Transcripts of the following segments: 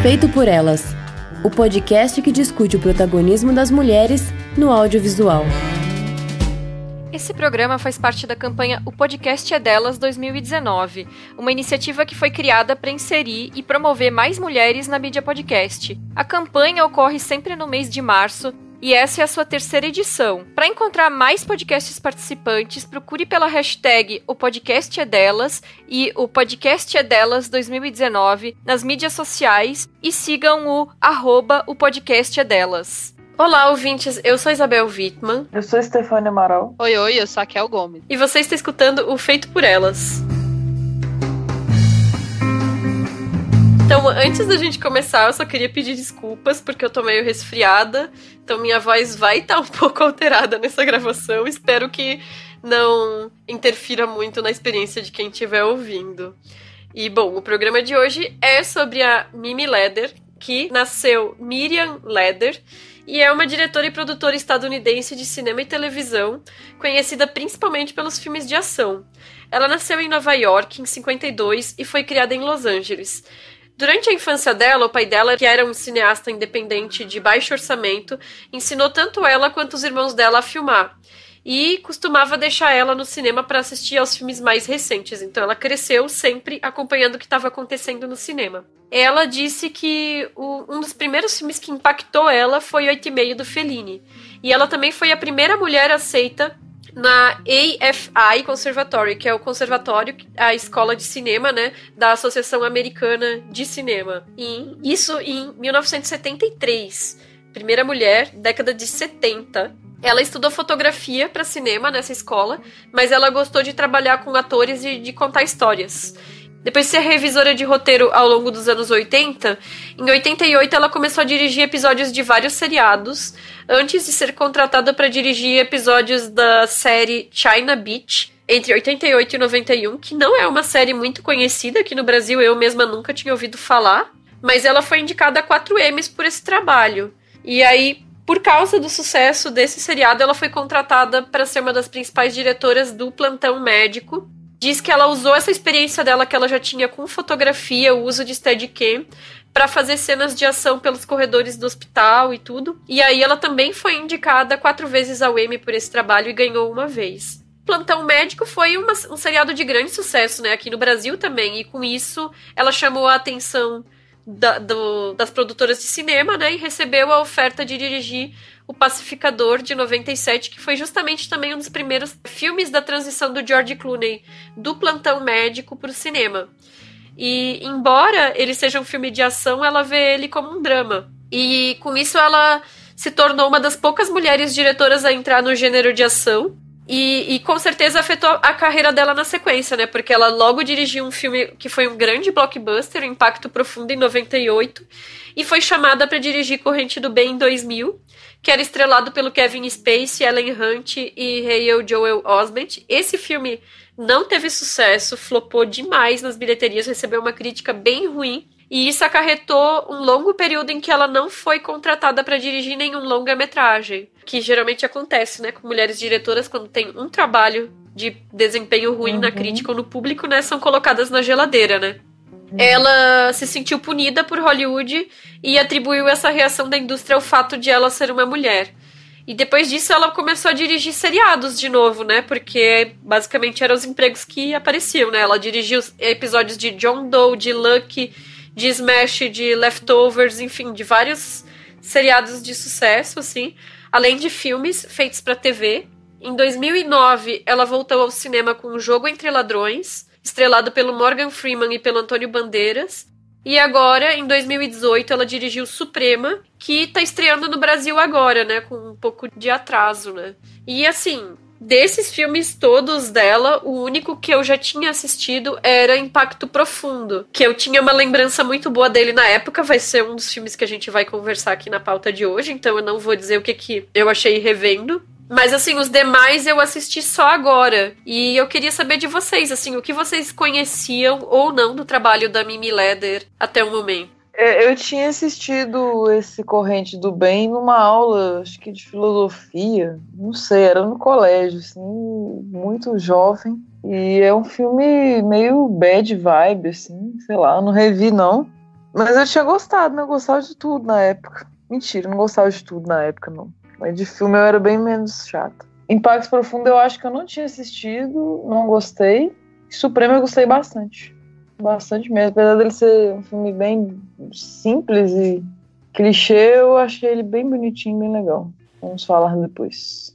Feito por Elas, o podcast que discute o protagonismo das mulheres no audiovisual. Esse programa faz parte da campanha O Podcast é Delas 2019, uma iniciativa que foi criada para inserir e promover mais mulheres na mídia podcast. A campanha ocorre sempre no mês de março e essa é a sua terceira edição. Para encontrar mais podcasts participantes, procure pela hashtag O Podcast é Delas e O Podcast é Delas 2019 nas mídias sociais e sigam o arroba O Podcast é Delas. Olá, ouvintes. Eu sou Isabel Wittmann. Eu sou Stefania Amaral. Oi, oi, eu sou a Kel Gomes. E você está escutando o Feito por Elas. Então, antes da gente começar, eu só queria pedir desculpas, porque eu tô meio resfriada, então minha voz vai estar tá um pouco alterada nessa gravação. Espero que não interfira muito na experiência de quem estiver ouvindo. E, bom, o programa de hoje é sobre a Mimi Leder, que nasceu Miriam Leder e é uma diretora e produtora estadunidense de cinema e televisão, conhecida principalmente pelos filmes de ação. Ela nasceu em Nova York em 52 e foi criada em Los Angeles. Durante a infância dela, o pai dela, que era um cineasta independente de baixo orçamento, ensinou tanto ela quanto os irmãos dela a filmar. E costumava deixar ela no cinema para assistir aos filmes mais recentes, então ela cresceu sempre acompanhando o que estava acontecendo no cinema. Ela disse que o, um dos primeiros filmes que impactou ela foi Oito e Meio do Fellini. E ela também foi a primeira mulher aceita na AFI Conservatory, que é o conservatório, a escola de cinema, né, da Associação Americana de Cinema. E isso em 1973. Primeira mulher, década de 70. Ela estudou fotografia para cinema nessa escola, mas ela gostou de trabalhar com atores e de contar histórias. Depois de ser revisora de roteiro ao longo dos anos 80, em 88 ela começou a dirigir episódios de vários seriados, antes de ser contratada para dirigir episódios da série China Beach, entre 88 e 91, que não é uma série muito conhecida aqui no Brasil, eu mesma nunca tinha ouvido falar, mas ela foi indicada a 4 M's por esse trabalho. E aí, por causa do sucesso desse seriado, ela foi contratada para ser uma das principais diretoras do plantão médico, diz que ela usou essa experiência dela que ela já tinha com fotografia, o uso de steadicam, para fazer cenas de ação pelos corredores do hospital e tudo. E aí ela também foi indicada quatro vezes ao Emmy por esse trabalho e ganhou uma vez. Plantão Médico foi uma, um seriado de grande sucesso, né, aqui no Brasil também, e com isso ela chamou a atenção da, do, das produtoras de cinema, né? E recebeu a oferta de dirigir o Pacificador de 97, que foi justamente também um dos primeiros filmes da transição do George Clooney do plantão médico para o cinema. E embora ele seja um filme de ação, ela vê ele como um drama. E com isso ela se tornou uma das poucas mulheres diretoras a entrar no gênero de ação e, e, com certeza afetou a carreira dela na sequência, né? Porque ela logo dirigiu um filme que foi um grande blockbuster, Impacto Profundo, em 98, e foi chamada para dirigir Corrente do Bem em 2000, que era estrelado pelo Kevin Spacey, Ellen Hunt e Hale Joel Osment. Esse filme não teve sucesso, flopou demais nas bilheterias, recebeu uma crítica bem ruim e isso acarretou um longo período em que ela não foi contratada para dirigir nenhum longa-metragem, que geralmente acontece, né, com mulheres diretoras quando tem um trabalho de desempenho ruim uhum. na crítica ou no público, né, são colocadas na geladeira, né? Ela se sentiu punida por Hollywood e atribuiu essa reação da indústria ao fato de ela ser uma mulher. E depois disso ela começou a dirigir seriados de novo, né? Porque basicamente eram os empregos que apareciam, né? Ela dirigiu episódios de John Doe, de Lucky, de Smash, de Leftovers, enfim, de vários seriados de sucesso, assim, além de filmes feitos para TV. Em 2009, ela voltou ao cinema com O Jogo Entre Ladrões, estrelado pelo Morgan Freeman e pelo Antônio Bandeiras. E agora, em 2018, ela dirigiu Suprema, que tá estreando no Brasil agora, né? Com um pouco de atraso, né? E assim, Desses filmes todos dela, o único que eu já tinha assistido era Impacto Profundo, que eu tinha uma lembrança muito boa dele na época, vai ser um dos filmes que a gente vai conversar aqui na pauta de hoje, então eu não vou dizer o que, que eu achei revendo, mas assim, os demais eu assisti só agora. E eu queria saber de vocês, assim, o que vocês conheciam ou não do trabalho da Mimi Leder até o momento. É, eu tinha assistido esse Corrente do Bem numa aula, acho que de filosofia, não sei, era no colégio, assim, muito jovem. E é um filme meio bad vibe, assim, sei lá, eu não revi não. Mas eu tinha gostado, né? Eu gostava de tudo na época. Mentira, não gostava de tudo na época, não. Mas de filme eu era bem menos chata. Impactos Profundo eu acho que eu não tinha assistido, não gostei. Supremo eu gostei bastante. Bastante mesmo. Apesar dele ser um filme bem simples e clichê, eu achei ele bem bonitinho, bem legal. Vamos falar depois.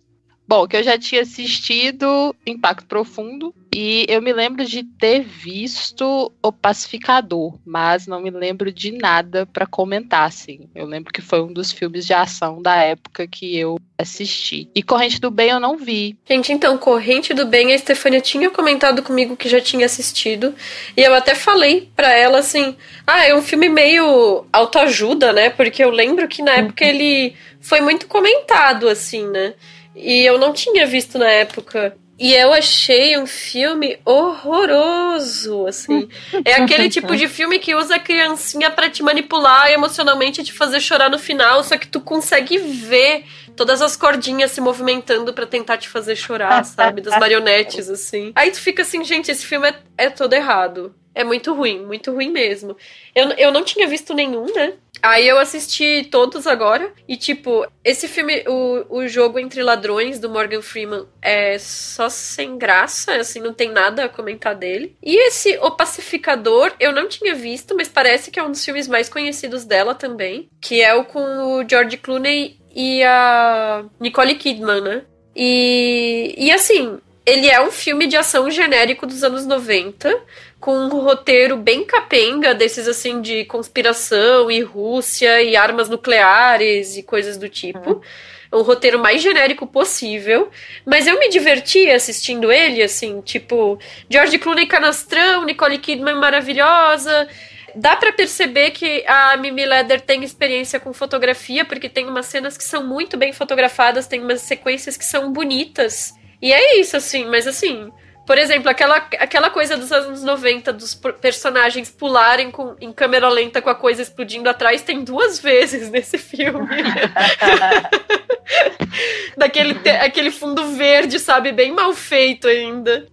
Bom, que eu já tinha assistido Impacto Profundo e eu me lembro de ter visto O Pacificador, mas não me lembro de nada para comentar, assim. Eu lembro que foi um dos filmes de ação da época que eu assisti. E Corrente do Bem eu não vi. Gente, então, Corrente do Bem, a Stefania tinha comentado comigo que já tinha assistido e eu até falei para ela assim: ah, é um filme meio autoajuda, né? Porque eu lembro que na época ele foi muito comentado, assim, né? E eu não tinha visto na época. E eu achei um filme horroroso, assim. É aquele tipo de filme que usa a criancinha para te manipular emocionalmente, te fazer chorar no final, só que tu consegue ver todas as cordinhas se movimentando para tentar te fazer chorar, sabe? Das marionetes, assim. Aí tu fica assim, gente, esse filme é, é todo errado. É muito ruim, muito ruim mesmo. Eu, eu não tinha visto nenhum, né? Aí eu assisti todos agora. E, tipo, esse filme, o, o jogo entre ladrões do Morgan Freeman é só sem graça, assim, não tem nada a comentar dele. E esse O Pacificador, eu não tinha visto, mas parece que é um dos filmes mais conhecidos dela também. Que é o com o George Clooney e a Nicole Kidman, né? E, e assim, ele é um filme de ação genérico dos anos 90 com um roteiro bem capenga, desses assim de conspiração e Rússia e armas nucleares e coisas do tipo. Uhum. O roteiro mais genérico possível. Mas eu me diverti assistindo ele, assim, tipo, George Clooney canastrão, Nicole Kidman maravilhosa. Dá para perceber que a Mimi Leather tem experiência com fotografia, porque tem umas cenas que são muito bem fotografadas, tem umas sequências que são bonitas. E é isso, assim, mas assim, por exemplo, aquela, aquela coisa dos anos 90, dos personagens pularem com, em câmera lenta com a coisa explodindo atrás, tem duas vezes nesse filme. Daquele te, aquele fundo verde, sabe? Bem mal feito ainda.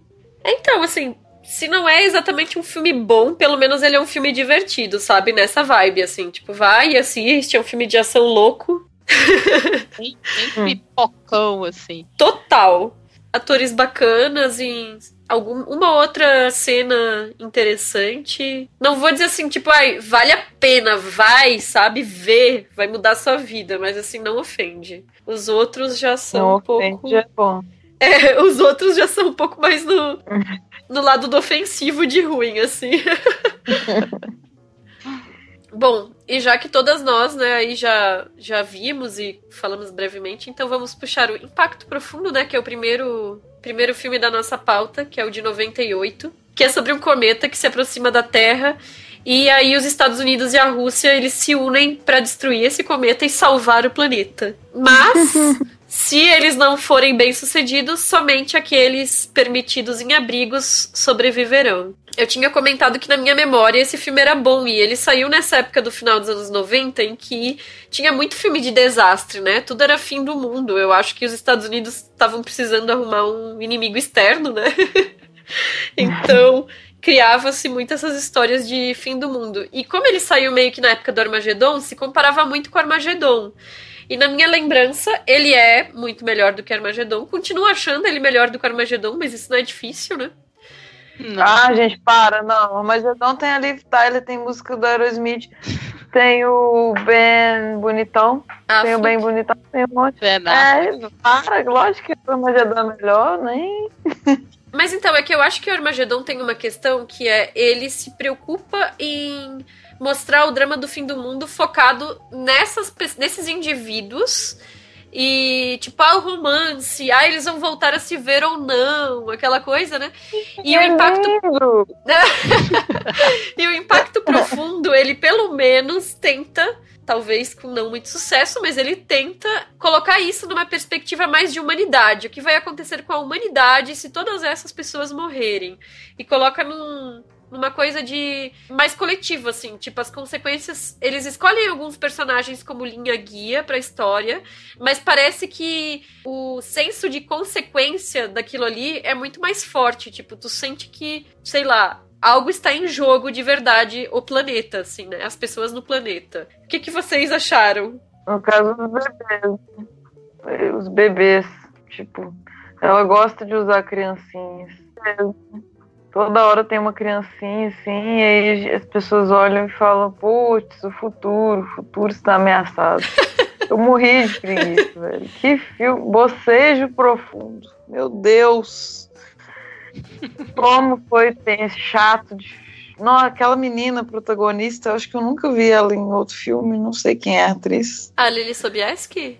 Então, assim, se não é exatamente um filme bom, pelo menos ele é um filme divertido, sabe? Nessa vibe, assim. Tipo, vai e assiste, é um filme de ação louco. Bem, bem pipocão, assim. Total atores bacanas em alguma outra cena interessante. Não vou dizer assim, tipo, ai, vale a pena, vai, sabe, ver, vai mudar sua vida, mas assim, não ofende. Os outros já são não um pouco. É bom. É, os outros já são um pouco mais no, no lado do ofensivo de ruim, assim. Bom, e já que todas nós, né, aí já, já vimos e falamos brevemente, então vamos puxar o Impacto Profundo, né, que é o primeiro, primeiro filme da nossa pauta, que é o de 98, que é sobre um cometa que se aproxima da Terra e aí os Estados Unidos e a Rússia eles se unem para destruir esse cometa e salvar o planeta. Mas Se eles não forem bem-sucedidos, somente aqueles permitidos em abrigos sobreviverão. Eu tinha comentado que na minha memória esse filme era bom e ele saiu nessa época do final dos anos 90 em que tinha muito filme de desastre, né? Tudo era fim do mundo. Eu acho que os Estados Unidos estavam precisando arrumar um inimigo externo, né? então, criava-se muito essas histórias de fim do mundo. E como ele saiu meio que na época do Armagedon, se comparava muito com o Armagedon. E na minha lembrança, ele é muito melhor do que Armagedon. Continuo achando ele melhor do que Armagedon, mas isso não é difícil, né? Não. Ah, gente, para, não. Armagedon tem a Liv Tyler, tá, tem música do Aerosmith, tem o Ben Bonitão, ah, tem o Ben Bonitão, tem um monte. Verdade. É, para, lógico que o Armagedon é melhor, nem. Mas então, é que eu acho que o Armagedon tem uma questão que é ele se preocupa em mostrar o drama do fim do mundo focado nessas, nesses indivíduos. E, tipo, ah, o romance, ah, eles vão voltar a se ver ou não, aquela coisa, né? E é o impacto. e o impacto profundo, ele pelo menos tenta, talvez com não muito sucesso, mas ele tenta colocar isso numa perspectiva mais de humanidade. O que vai acontecer com a humanidade se todas essas pessoas morrerem? E coloca num numa coisa de mais coletiva, assim, tipo, as consequências. Eles escolhem alguns personagens como linha guia para a história, mas parece que o senso de consequência daquilo ali é muito mais forte. Tipo, tu sente que, sei lá, algo está em jogo de verdade o planeta, assim, né? As pessoas no planeta. O que, que vocês acharam? No caso dos bebês. Os bebês, tipo, ela gosta de usar criancinhas toda hora tem uma criancinha assim, e aí as pessoas olham e falam, putz, o futuro, o futuro está ameaçado. Eu morri de preguiça, velho. Que filme, bocejo profundo. Meu Deus. Como foi esse chato. De... Não, aquela menina protagonista, acho que eu nunca vi ela em outro filme, não sei quem é a atriz. A Lili Sobieski?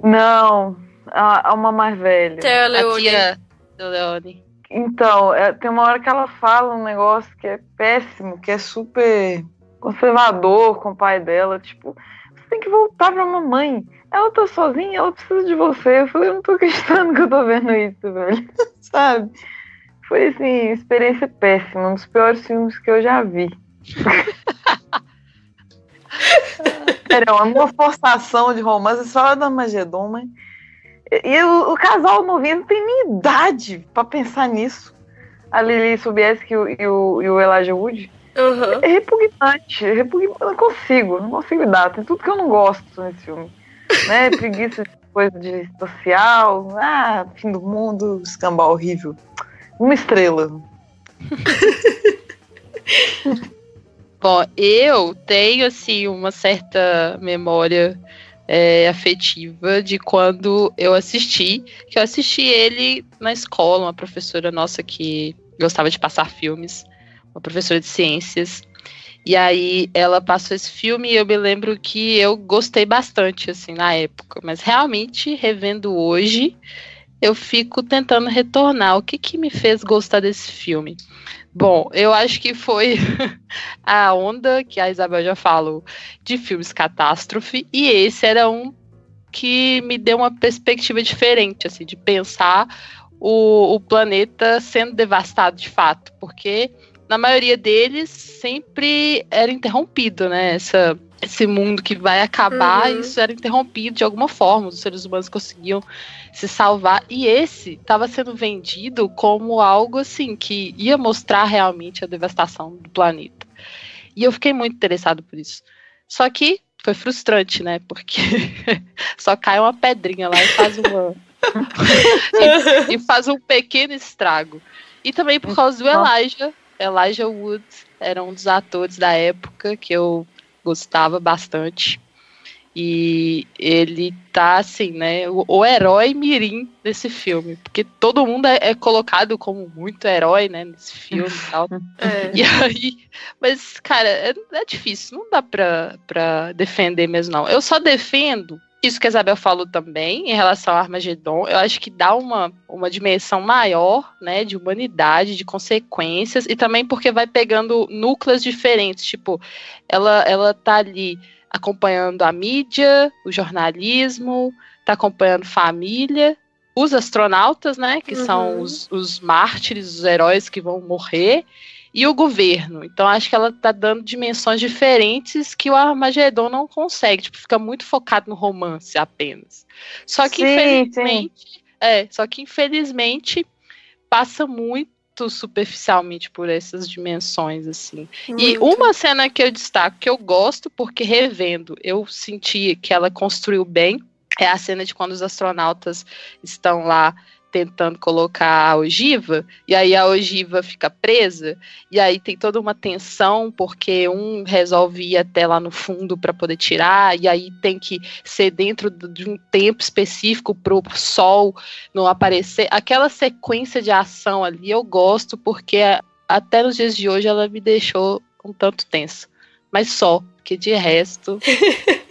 Não, a, a uma mais velha. Tela Leone. A tia Leone. Então, é, tem uma hora que ela fala um negócio que é péssimo, que é super conservador com o pai dela, tipo, você tem que voltar pra mamãe. Ela tá sozinha, ela precisa de você. Eu falei, eu não tô acreditando que eu tô vendo isso, velho. Sabe? Foi assim, experiência péssima, um dos piores filmes que eu já vi. Era é uma forçação de romance, só da Magedon, mas. E o, o casal novinho não tem nem idade pra pensar nisso. A Lili Sobieski e o, e o, e o Elijah Wood. Uhum. É repugnante, é repugnante. Não consigo, não consigo dar. Tem tudo que eu não gosto nesse filme. Né? Preguiça de coisa de social. Ah, fim do mundo, escambau horrível. Uma estrela. Bom, eu tenho, assim, uma certa memória é, afetiva de quando eu assisti, que eu assisti ele na escola, uma professora nossa que gostava de passar filmes, uma professora de ciências. E aí ela passou esse filme e eu me lembro que eu gostei bastante assim na época, mas realmente revendo hoje, eu fico tentando retornar. O que, que me fez gostar desse filme? Bom, eu acho que foi a onda que a Isabel já falou de filmes catástrofe, e esse era um que me deu uma perspectiva diferente, assim, de pensar o, o planeta sendo devastado de fato, porque na maioria deles sempre era interrompido, né? Essa esse mundo que vai acabar, uhum. isso era interrompido de alguma forma, os seres humanos conseguiam se salvar, e esse estava sendo vendido como algo assim que ia mostrar realmente a devastação do planeta. E eu fiquei muito interessado por isso. Só que foi frustrante, né? Porque só cai uma pedrinha lá e faz uma e, e, faz um pequeno estrago. E também por causa do Elijah, Elijah Wood era um dos atores da época que eu gostava bastante. E ele tá assim, né? O, o herói mirim desse filme. Porque todo mundo é, é, colocado como muito herói, né? Nesse filme e tal. É. E aí. Mas, cara, é, é, difícil. Não dá pra, pra defender mesmo, não. Eu só defendo isso que a Isabel falou também em relação à Armagedon, eu acho que dá uma, uma dimensão maior, né, de humanidade, de consequências, e também porque vai pegando núcleos diferentes, tipo, ela, ela tá ali acompanhando a mídia, o jornalismo, tá acompanhando família, os astronautas, né, que uhum. são os, os mártires, os heróis que vão morrer, e o governo. Então acho que ela tá dando dimensões diferentes que o Armagedon não consegue. Tipo, fica muito focado no romance apenas. Só que sim, infelizmente, sim. é, só que infelizmente passa muito superficialmente por essas dimensões assim. Muito. E uma cena que eu destaco que eu gosto porque revendo, eu senti que ela construiu bem, é a cena de quando os astronautas estão lá tentando colocar a ogiva, e aí a ogiva fica presa, e aí tem toda uma tensão, porque um resolve ir até lá no fundo para poder tirar, e aí tem que ser dentro de um tempo específico para o sol não aparecer. Aquela sequência de ação ali eu gosto, porque até nos dias de hoje ela me deixou um tanto tensa. Mas só, que de resto.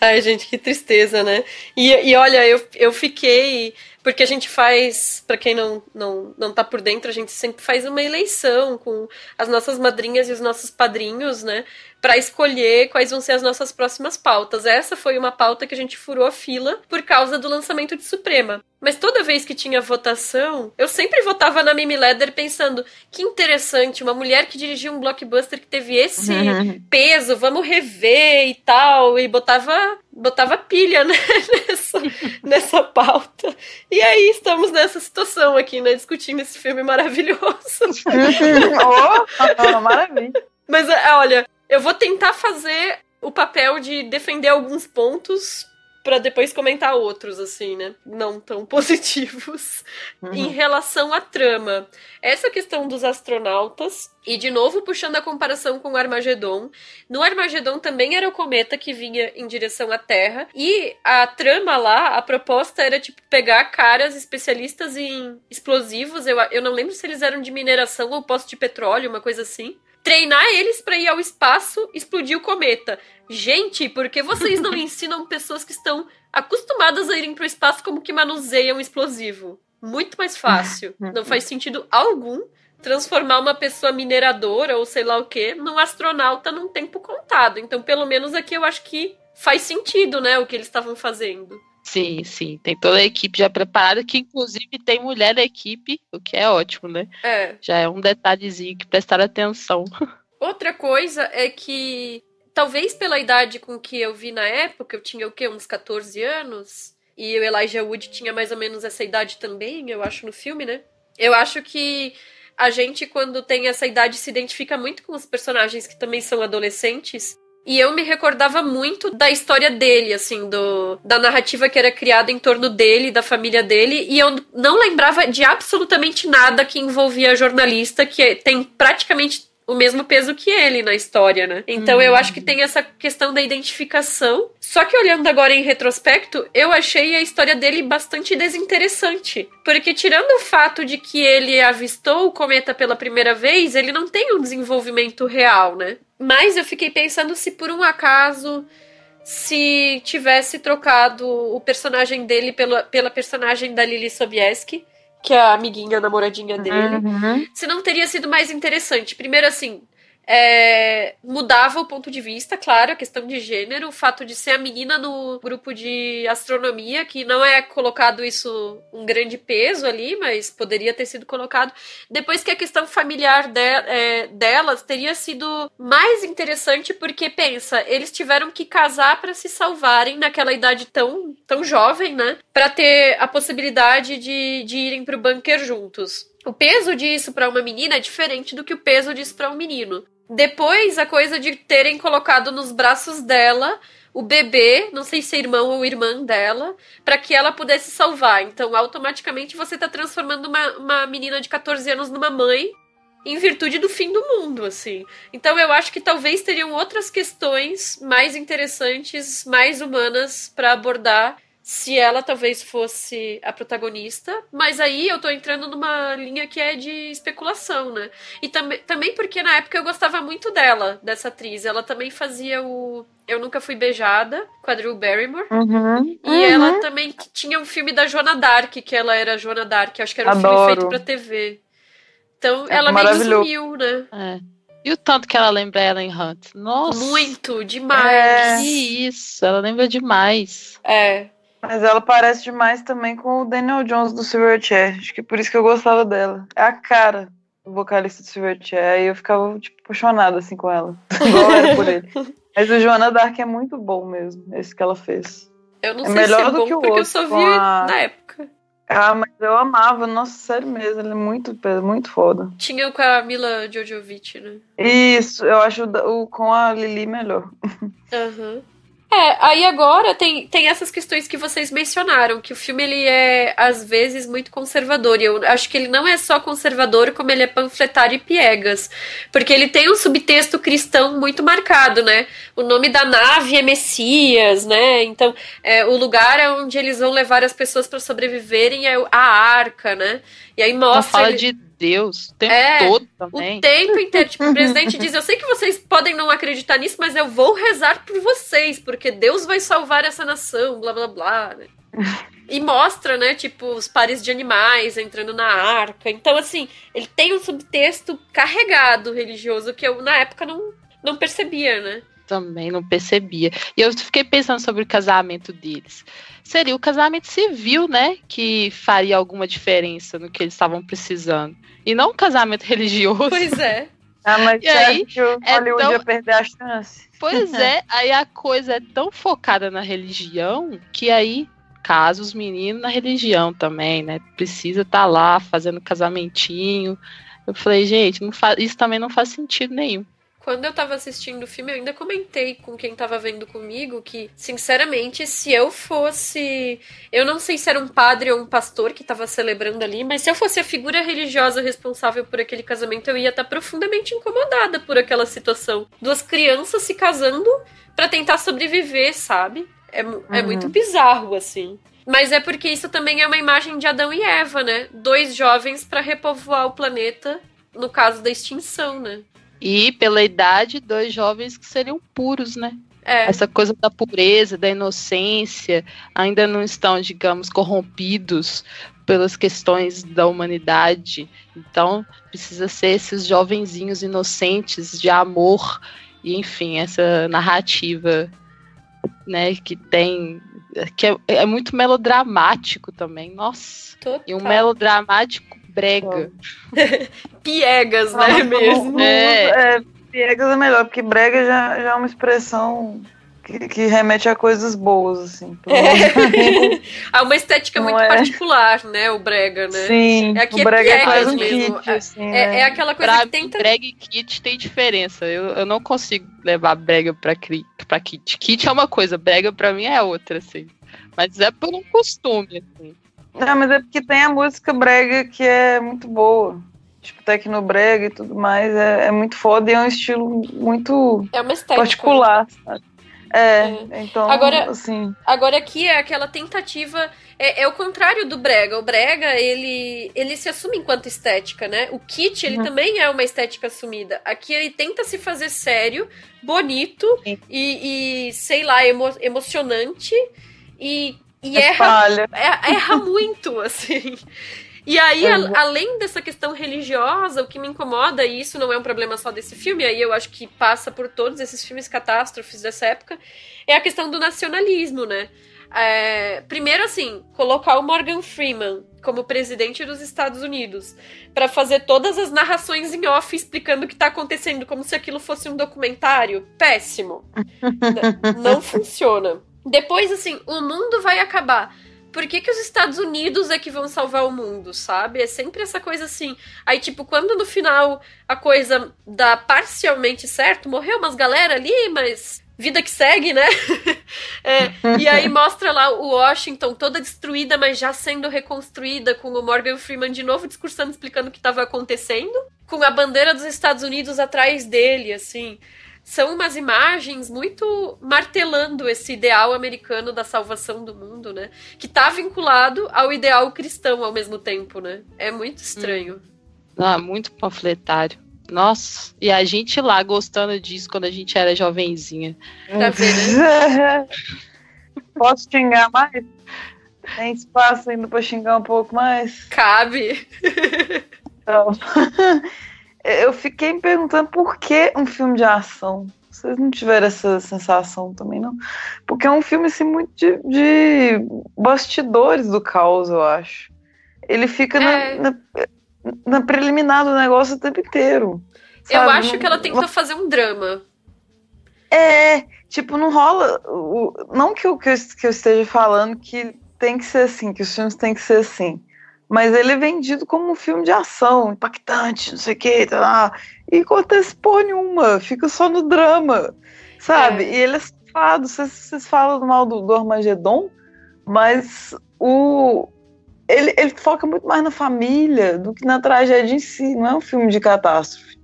Ai, gente, que tristeza, né? E, e olha, eu, eu fiquei porque a gente faz, para quem não, não, não tá por dentro, a gente sempre faz uma eleição com as nossas madrinhas e os nossos padrinhos, né? para escolher quais vão ser as nossas próximas pautas. Essa foi uma pauta que a gente furou a fila por causa do lançamento de Suprema. Mas toda vez que tinha votação, eu sempre votava na Mimi Leather pensando: que interessante, uma mulher que dirigiu um blockbuster que teve esse uhum. peso, vamos rever e tal. E botava botava pilha né? nessa, nessa pauta. E aí estamos nessa situação aqui, né? Discutindo esse filme maravilhoso. oh, maravilha. Mas é, olha, eu vou tentar fazer o papel de defender alguns pontos para depois comentar outros, assim, né? Não tão positivos. Uhum. Em relação à trama, essa questão dos astronautas, e de novo puxando a comparação com o Armagedon, no Armagedon também era o cometa que vinha em direção à Terra, e a trama lá, a proposta era, tipo, pegar caras especialistas em explosivos, eu, eu não lembro se eles eram de mineração ou poço de petróleo, uma coisa assim treinar eles para ir ao espaço explodir o cometa. Gente, por que vocês não ensinam pessoas que estão acostumadas a irem para o espaço como que manuseiam explosivo? Muito mais fácil. Não faz sentido algum transformar uma pessoa mineradora ou sei lá o que num astronauta num tempo contado. Então, pelo menos aqui eu acho que faz sentido, né, o que eles estavam fazendo. Sim, sim. Tem toda a equipe já preparada, que inclusive tem mulher na equipe, o que é ótimo, né? É. Já é um detalhezinho que prestar atenção. Outra coisa é que, talvez pela idade com que eu vi na época, eu tinha o quê? Uns 14 anos? E o Elijah Wood tinha mais ou menos essa idade também, eu acho, no filme, né? Eu acho que a gente, quando tem essa idade, se identifica muito com os personagens que também são adolescentes e eu me recordava muito da história dele, assim, do, da narrativa que era criada em torno dele, da família dele, e eu não lembrava de absolutamente nada que envolvia a jornalista, que é, tem praticamente o mesmo peso que ele na história, né? Então hum. eu acho que uhum. tem essa questão da identificação. Só que olhando agora em retrospecto, eu achei a história dele bastante desinteressante. Porque tirando o fato de que ele avistou o cometa pela primeira vez, ele não tem um desenvolvimento real, né? Mas eu fiquei pensando se por um acaso se tivesse trocado o personagem dele pela, pela personagem da Lily Sobieski, que a amiguinha, a namoradinha dele, uhum. se não teria sido mais interessante. Primeiro, assim, é, mudava o ponto de vista, claro, a questão de gênero, o fato de ser a menina no grupo de astronomia, que não é colocado isso um grande peso ali, mas poderia ter sido colocado. Depois que a questão familiar de, é, delas teria sido mais interessante, porque pensa, eles tiveram que casar para se salvarem naquela idade tão, tão jovem, né? Para ter a possibilidade de, de irem o bunker juntos. O peso disso para uma menina é diferente do que o peso disso para um menino. Depois, a coisa de terem colocado nos braços dela o bebê, não sei se é irmão ou irmã dela, para que ela pudesse salvar. Então, automaticamente você tá transformando uma, uma menina de 14 anos numa mãe em virtude do fim do mundo, assim. Então eu acho que talvez teriam outras questões mais interessantes, mais humanas para abordar se ela talvez fosse a protagonista, mas aí eu tô entrando numa linha que é de especulação, né? E tam também porque na época eu gostava muito dela, dessa atriz. Ela também fazia o Eu Nunca Fui Beijada, com a Drew Barrymore. Uhum, e uhum. ela também tinha um filme da Joana Dark, que ela era a Joana Dark, acho que era um filme feito pra TV. Então é ela meio sumiu, né? É. E o tanto que ela lembra ela em Hunt. Nossa. Muito, demais. É. Que isso, ela lembra demais. É. Mas ela parece demais também com o Daniel Jones do Silverchair. Acho que é por isso que eu gostava dela. É a cara do vocalista do Silverchair. Aí eu ficava, tipo, apaixonada, assim, com ela. Igual era por ele. Mas o Joana Dark é muito bom mesmo, esse que ela fez. Eu não é sei melhor se é do bom, que o porque outro, eu só vi a... na época. Ah, mas eu amava, nossa, sério mesmo, ele é muito, muito foda. Tinha com a Mila Jojovic, né? Isso, eu acho o, com a Lili melhor. Aham. Uhum. É, aí agora tem, tem essas questões que vocês mencionaram, que o filme ele é às vezes muito conservador, e eu acho que ele não é só conservador, como ele é panfletário e piegas, porque ele tem um subtexto cristão muito marcado, né? O nome da nave é Messias, né? Então, é, o lugar é onde eles vão levar as pessoas para sobreviverem é a arca, né? E aí mostra. Não fala ele... de Deus o tempo é, todo também. O tempo inteiro. Tipo, o presidente diz: Eu sei que vocês podem não acreditar nisso, mas eu vou rezar por vocês, porque Deus vai salvar essa nação, blá blá blá. Né? E mostra, né, tipo, os pares de animais entrando na arca. Então, assim, ele tem um subtexto carregado religioso que eu, na época, não, não percebia, né? Também não percebia. E eu fiquei pensando sobre o casamento deles seria o casamento civil, né? Que faria alguma diferença no que eles estavam precisando. E não o casamento religioso. Pois é. Ah, mas e aí, é, que o é Hollywood tão... ia perder a chance. Pois é, aí a coisa é tão focada na religião que aí casa os meninos na religião também, né? Precisa estar tá lá fazendo casamentinho. Eu falei, gente, isso também não faz sentido nenhum quando eu tava assistindo o filme, eu ainda comentei com quem tava vendo comigo que, sinceramente, se eu fosse. Eu não sei se era um padre ou um pastor que tava celebrando ali, mas se eu fosse a figura religiosa responsável por aquele casamento, eu ia estar tá profundamente incomodada por aquela situação. Duas crianças se casando para tentar sobreviver, sabe? É, é uhum. é muito bizarro, assim. Mas é porque isso também é uma imagem de Adão e Eva, né? Dois jovens para repovoar o planeta no caso da extinção, né? E pela idade, dois jovens que seriam puros, né? É. Essa coisa da pureza, da inocência, ainda não estão, digamos, corrompidos pelas questões da humanidade. Então, precisa ser esses jovenzinhos inocentes de amor e, enfim, essa narrativa, né, que tem que é, é muito melodramático também. Nossa, Total. e um melodramático brega. Piegas, né, mesmo? Não, é. é. Piegas é melhor, porque brega já, já é uma expressão que, que remete a coisas boas, assim. É. uma estética não muito é. particular, né, o brega, né? Sim, é aqui o é brega é mais um mesmo. kit, é, assim, é, né? é aquela coisa pra que tenta... Brega e kit tem diferença, eu, eu não consigo levar brega pra, cri... pra kit. Kit é uma coisa, brega pra mim é outra, assim. Mas é por um costume, assim. Não, mas é porque tem a música brega que é muito boa. Tipo, tecno brega e tudo mais. É, é muito foda e é um estilo muito é uma estética, né? particular, sabe? É, é, então, agora, assim... Agora aqui é aquela tentativa... É, é, o contrário do brega. O brega, ele, ele se assume enquanto estética, né? O kit, ele uhum. também é uma estética assumida. Aqui ele tenta se fazer sério, bonito e, e, sei lá, emo emocionante e e é erra, é, erra muito, assim. E aí, é a, além dessa questão religiosa, o que me incomoda, e isso não é um problema só desse filme, aí eu acho que passa por todos esses filmes catástrofes dessa época, é a questão do nacionalismo, né? É, primeiro, assim, colocar o Morgan Freeman como presidente dos Estados Unidos para fazer todas as narrações em off explicando o que tá acontecendo, como se aquilo fosse um documentário. Péssimo. não funciona. Depois, assim, o mundo vai acabar. Por que, que os Estados Unidos é que vão salvar o mundo, sabe? É sempre essa coisa assim. Aí, tipo, quando no final a coisa dá parcialmente certo, morreu umas galera ali, mas vida que segue, né? é, e aí mostra lá o Washington toda destruída, mas já sendo reconstruída, com o Morgan Freeman de novo discursando, explicando o que estava acontecendo, com a bandeira dos Estados Unidos atrás dele, assim são umas imagens muito martelando esse ideal americano da salvação do mundo, né? Que tá vinculado ao ideal cristão ao mesmo tempo, né? É muito estranho. Hum. Ah, muito panfletário. Nossa, e a gente lá gostando disso quando a gente era jovenzinha. Tá vendo? Né? Posso xingar mais? Tem espaço ainda pra xingar um pouco mais? Cabe. Então. Eu fiquei me perguntando por que um filme de ação. Vocês não tiveram essa sensação também, não? Porque é um filme assim, muito de, de bastidores do caos, eu acho. Ele fica é. na, na, na, preliminar do negócio o tempo inteiro. Sabe? Eu acho que ela tenta fazer um drama. É, tipo, não rola. não que eu, que eu esteja falando que tem que ser assim, que os filmes têm que ser assim mas ele é vendido como um filme de ação, impactante, não sei o que, tá lá, e acontece porra nenhuma, fica só no drama, sabe? É. E ele é safado, vocês, vocês falam mal do, do Armagedon, mas o, ele, ele foca muito mais na família do que na tragédia em si, não é um filme de catástrofe,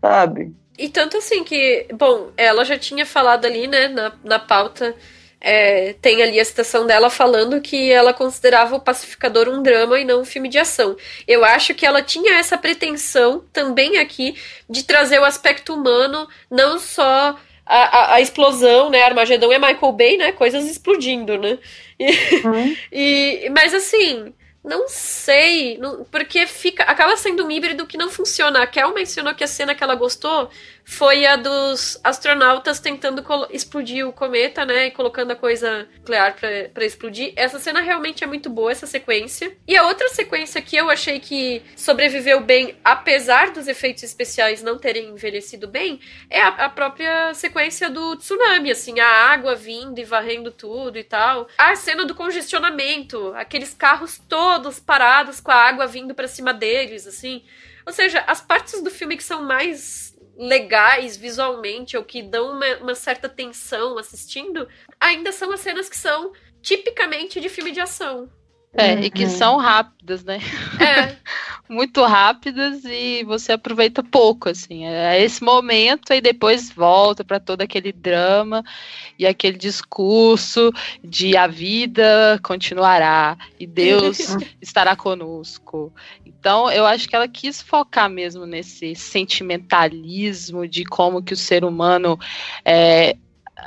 sabe? E tanto assim que, bom, ela já tinha falado ali, né, na, na pauta é, tem ali a citação dela falando que ela considerava o Pacificador um drama e não um filme de ação. Eu acho que ela tinha essa pretensão também aqui de trazer o aspecto humano, não só a, a, a explosão, né? Armagedon é Michael Bay, né? Coisas explodindo, né? E, uhum. e mas assim, não sei, não, porque fica, acaba sendo um híbrido que não funciona. A Kel mencionou que a cena que ela gostou foi a dos astronautas tentando explodir o cometa, né? E colocando a coisa nuclear para explodir. Essa cena realmente é muito boa, essa sequência. E a outra sequência que eu achei que sobreviveu bem, apesar dos efeitos especiais não terem envelhecido bem, é a, a própria sequência do tsunami, assim, a água vindo e varrendo tudo e tal. A cena do congestionamento, aqueles carros todos parados com a água vindo para cima deles, assim. Ou seja, as partes do filme que são mais legais visualmente ou que dão uma, uma certa tensão assistindo, ainda são as cenas que são tipicamente de filme de ação. É, uhum. e que uhum. são rápidas, né? É. Muito rápidas e você aproveita pouco, assim. É, é esse momento e depois volta para todo aquele drama e aquele discurso de a vida continuará e Deus estará conosco. Então, eu acho que ela quis focar mesmo nesse sentimentalismo de como que o ser humano é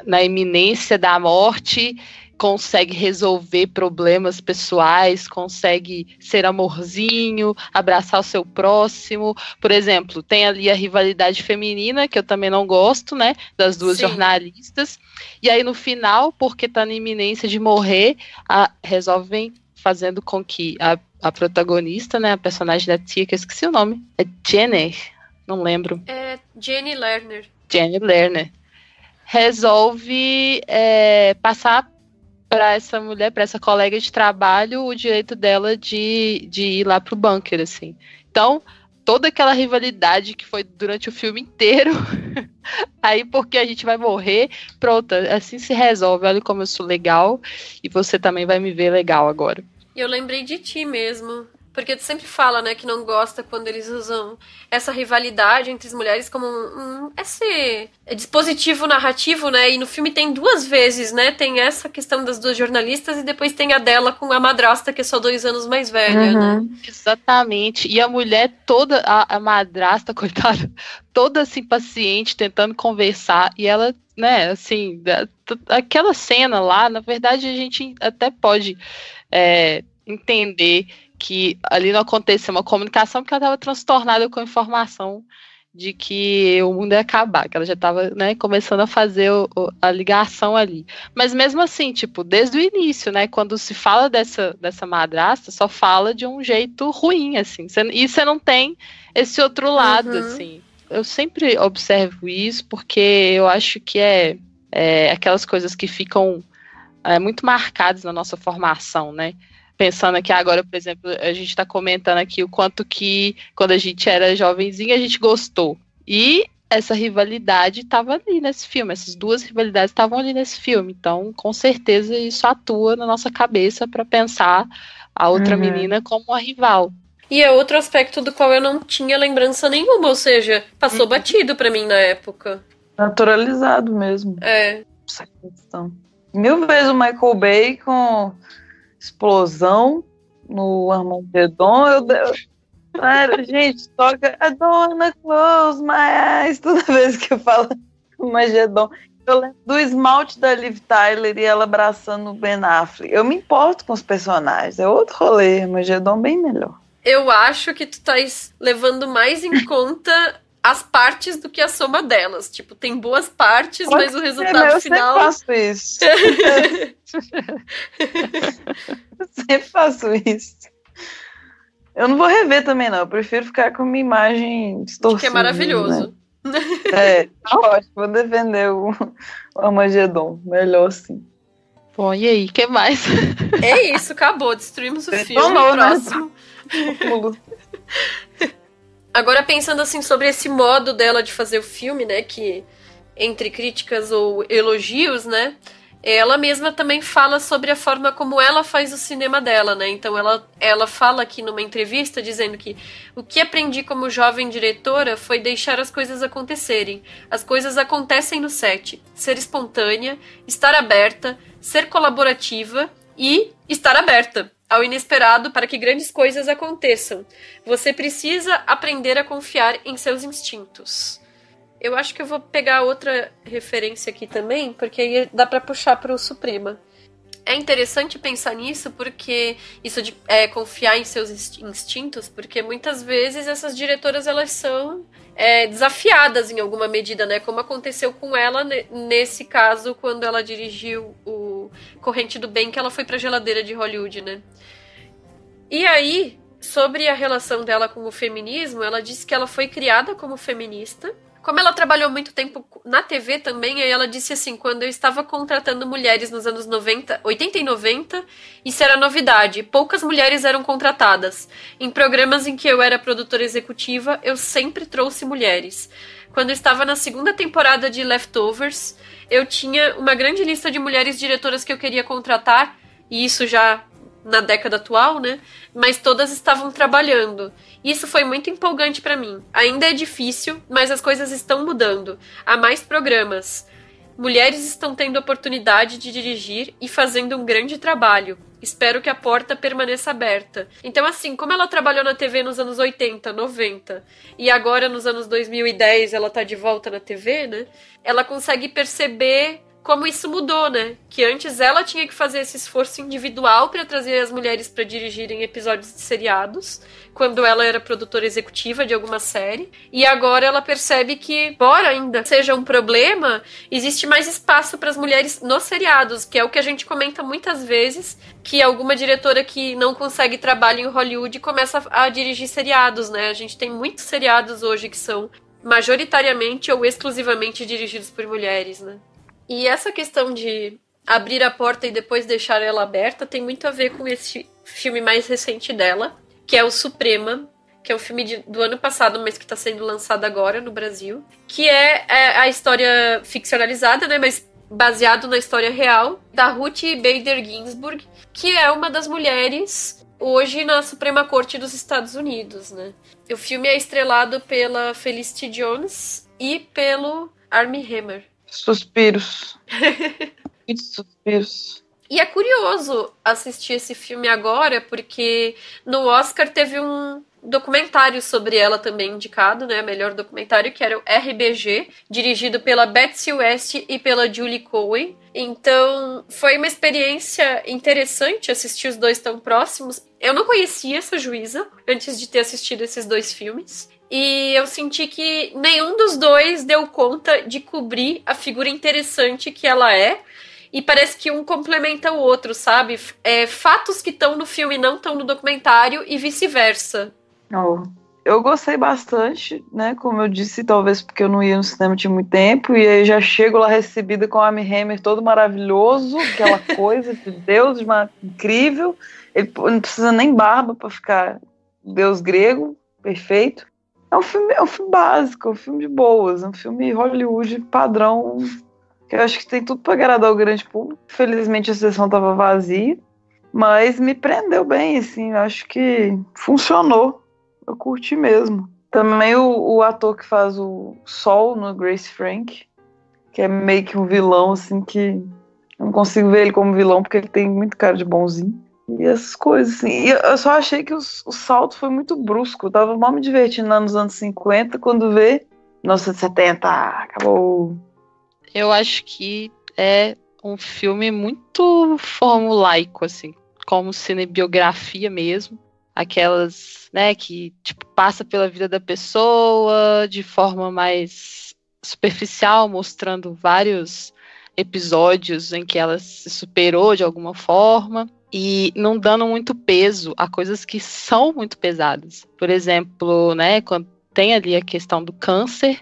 na iminência da morte consegue resolver problemas pessoais, consegue ser amorzinho, abraçar o seu próximo. Por exemplo, tem ali a rivalidade feminina, que eu também não gosto, né? Das duas Sim. jornalistas. E aí, no final, porque tá na iminência de morrer, a, resolvem fazendo com que a, a protagonista, né? A personagem da tia, que eu esqueci o nome, é Jenner, não lembro. É Jenny Lerner. Jenny Lerner. Resolve é, passar para essa mulher, para essa colega de trabalho, o direito dela de, de ir lá pro bunker, assim. Então, toda aquela rivalidade que foi durante o filme inteiro, aí porque a gente vai morrer, pronto, assim se resolve. Olha como eu sou legal e você também vai me ver legal agora. Eu lembrei de ti mesmo. Porque tu sempre fala, né, que não gosta quando eles usam essa rivalidade entre as mulheres como um, um, esse é dispositivo narrativo, né? E no filme tem duas vezes, né? Tem essa questão das duas jornalistas e depois tem a dela com a madrasta, que é só dois anos mais velha, né? uhum. né? Exatamente. E a mulher toda, a, a madrasta, coitada, toda assim, paciente, tentando conversar, e ela, né, assim, aquela cena lá, na verdade, a gente até pode é, entender que ali não aconteceu uma comunicação, porque ela estava transtornada com a informação de que o mundo ia acabar, que ela já estava né, começando a fazer o, a ligação ali. Mas mesmo assim, tipo, desde o início, né, quando se fala dessa, dessa madrasta, só fala de um jeito ruim, assim. Cê, e você não tem esse outro lado, uhum. assim. Eu sempre observo isso porque eu acho que é, é aquelas coisas que ficam é, muito marcadas na nossa formação, né? pensando aqui agora, por exemplo, a gente está comentando aqui o quanto que quando a gente era jovenzinha a gente gostou. E essa rivalidade estava ali nesse filme, essas duas rivalidades estavam ali nesse filme. Então, com certeza isso atua na nossa cabeça para pensar a outra uhum. menina como uma rival. E é outro aspecto do qual eu não tinha lembrança nenhuma, ou seja, passou uhum. batido para mim na época. Naturalizado mesmo. É. Essa questão. Mil vezes o Michael Bay com explosão no Armagedon. Eu, eu, gente, toca a dona Close My Eyes toda vez que eu falo Armagedon. Eu lembro do esmalte da Liv Tyler e ela abraçando o Ben Affleck. Eu me importo com os personagens. É outro rolê, Armagedon bem melhor. Eu acho que tu tá estás levando mais em conta as partes do que a soma delas. Tipo, tem boas partes, Pode mas ser, o resultado final. Eu faço isso. eu sempre faço isso. Eu não vou rever também, não. Eu prefiro ficar com uma imagem distorcida. Que é maravilhoso. Né? é, tá ótimo. Vou defender o, o Melhor sim. Bom, e aí? O que mais? É isso, acabou. Destruímos o Você filme. Tomou, próximo. Né? Agora pensando assim sobre esse modo dela de fazer o filme, né, que entre críticas ou elogios, né, ela mesma também fala sobre a forma como ela faz o cinema dela, né? Então ela, ela fala aqui numa entrevista dizendo que o que aprendi como jovem diretora foi deixar as coisas acontecerem. As coisas acontecem no set. Ser espontânea, estar aberta, ser colaborativa e estar aberta ao inesperado para que grandes coisas aconteçam. Você precisa aprender a confiar em seus instintos. Eu acho que eu vou pegar outra referência aqui também, porque aí dá para puxar para o Suprema. É interessante pensar nisso porque isso de é, confiar em seus instintos, porque muitas vezes essas diretoras elas são é, desafiadas em alguma medida, né? Como aconteceu com ela nesse caso quando ela dirigiu o Corrente do Bem que ela foi pra geladeira de Hollywood, né? E aí, sobre a relação dela com o feminismo, ela disse que ela foi criada como feminista. Como ela trabalhou muito tempo na TV também, aí ela disse assim: quando eu estava contratando mulheres nos anos 90, 80 e 90, isso era novidade. Poucas mulheres eram contratadas. Em programas em que eu era produtora executiva, eu sempre trouxe mulheres. Quando eu estava na segunda temporada de Leftovers, eu tinha uma grande lista de mulheres diretoras que eu queria contratar, e isso já na década atual, né? Mas todas estavam trabalhando. Isso foi muito empolgante para mim. Ainda é difícil, mas as coisas estão mudando. Há mais programas. Mulheres estão tendo oportunidade de dirigir e fazendo um grande trabalho. Espero que a porta permaneça aberta. Então, assim, como ela trabalhou na TV nos anos 80, 90, e agora nos anos 2010 ela tá de volta na TV, né? Ela consegue perceber como isso mudou, né? Que antes ela tinha que fazer esse esforço individual para trazer as mulheres para dirigirem episódios de seriados, quando ela era produtora executiva de alguma série, e agora ela percebe que, embora ainda seja um problema, existe mais espaço para as mulheres nos seriados, que é o que a gente comenta muitas vezes, que alguma diretora que não consegue trabalho em Hollywood começa a dirigir seriados, né? A gente tem muitos seriados hoje que são majoritariamente ou exclusivamente dirigidos por mulheres, né? E essa questão de abrir a porta e depois deixar ela aberta tem muito a ver com esse filme mais recente dela, que é o Suprema, que é um filme de, do ano passado, mas que está sendo lançado agora no Brasil, que é, é, a história ficcionalizada, né, mas baseado na história real da Ruth Bader Ginsburg, que é uma das mulheres hoje na Suprema Corte dos Estados Unidos, né? O filme é estrelado pela Felicity Jones e pelo Armie Hammer. Suspiros. suspiros. E é curioso assistir esse filme agora, porque no Oscar teve um documentário sobre ela também indicado, né? Melhor documentário, que era o RBG, dirigido pela Betsy West e pela Julie Cohen. Então, foi uma experiência interessante assistir os dois tão próximos. Eu não conhecia essa juíza antes de ter assistido esses dois filmes. E eu senti que nenhum dos dois deu conta de cobrir a figura interessante que ela é. E parece que um complementa o outro, sabe? É, fatos que estão no filme não estão no documentário e vice-versa. Oh, eu gostei bastante, né? Como eu disse, talvez porque eu não ia no cinema tinha muito tempo, e aí já chego lá recebida com o Amy Hammer todo maravilhoso, aquela coisa de Deus, de uma, incrível. Ele não precisa nem barba para ficar Deus grego, perfeito. É um filme, é um filme básico, um filme de boas, um filme Hollywood padrão, que eu acho que tem tudo para agradar o grande público. Felizmente a sessão estava vazia, mas me prendeu bem, assim, acho que funcionou. Eu curti mesmo. Também o, o ator que faz o Sol no Grace Frank, que é meio que um vilão, assim, que eu não consigo ver ele como vilão porque ele tem muito cara de bonzinho. E essas coisas, assim. E eu só achei que os, o salto foi muito brusco. Eu tava mal me divertindo lá nos anos 50, quando vê. 1970, acabou. Eu acho que é um filme muito formulaico, assim, como cinebiografia mesmo. Aquelas, né, que tipo, passa pela vida da pessoa de forma mais superficial, mostrando vários episódios em que ela se superou de alguma forma e não dando muito peso a coisas que são muito pesadas. Por exemplo, né, quando tem ali a questão do câncer,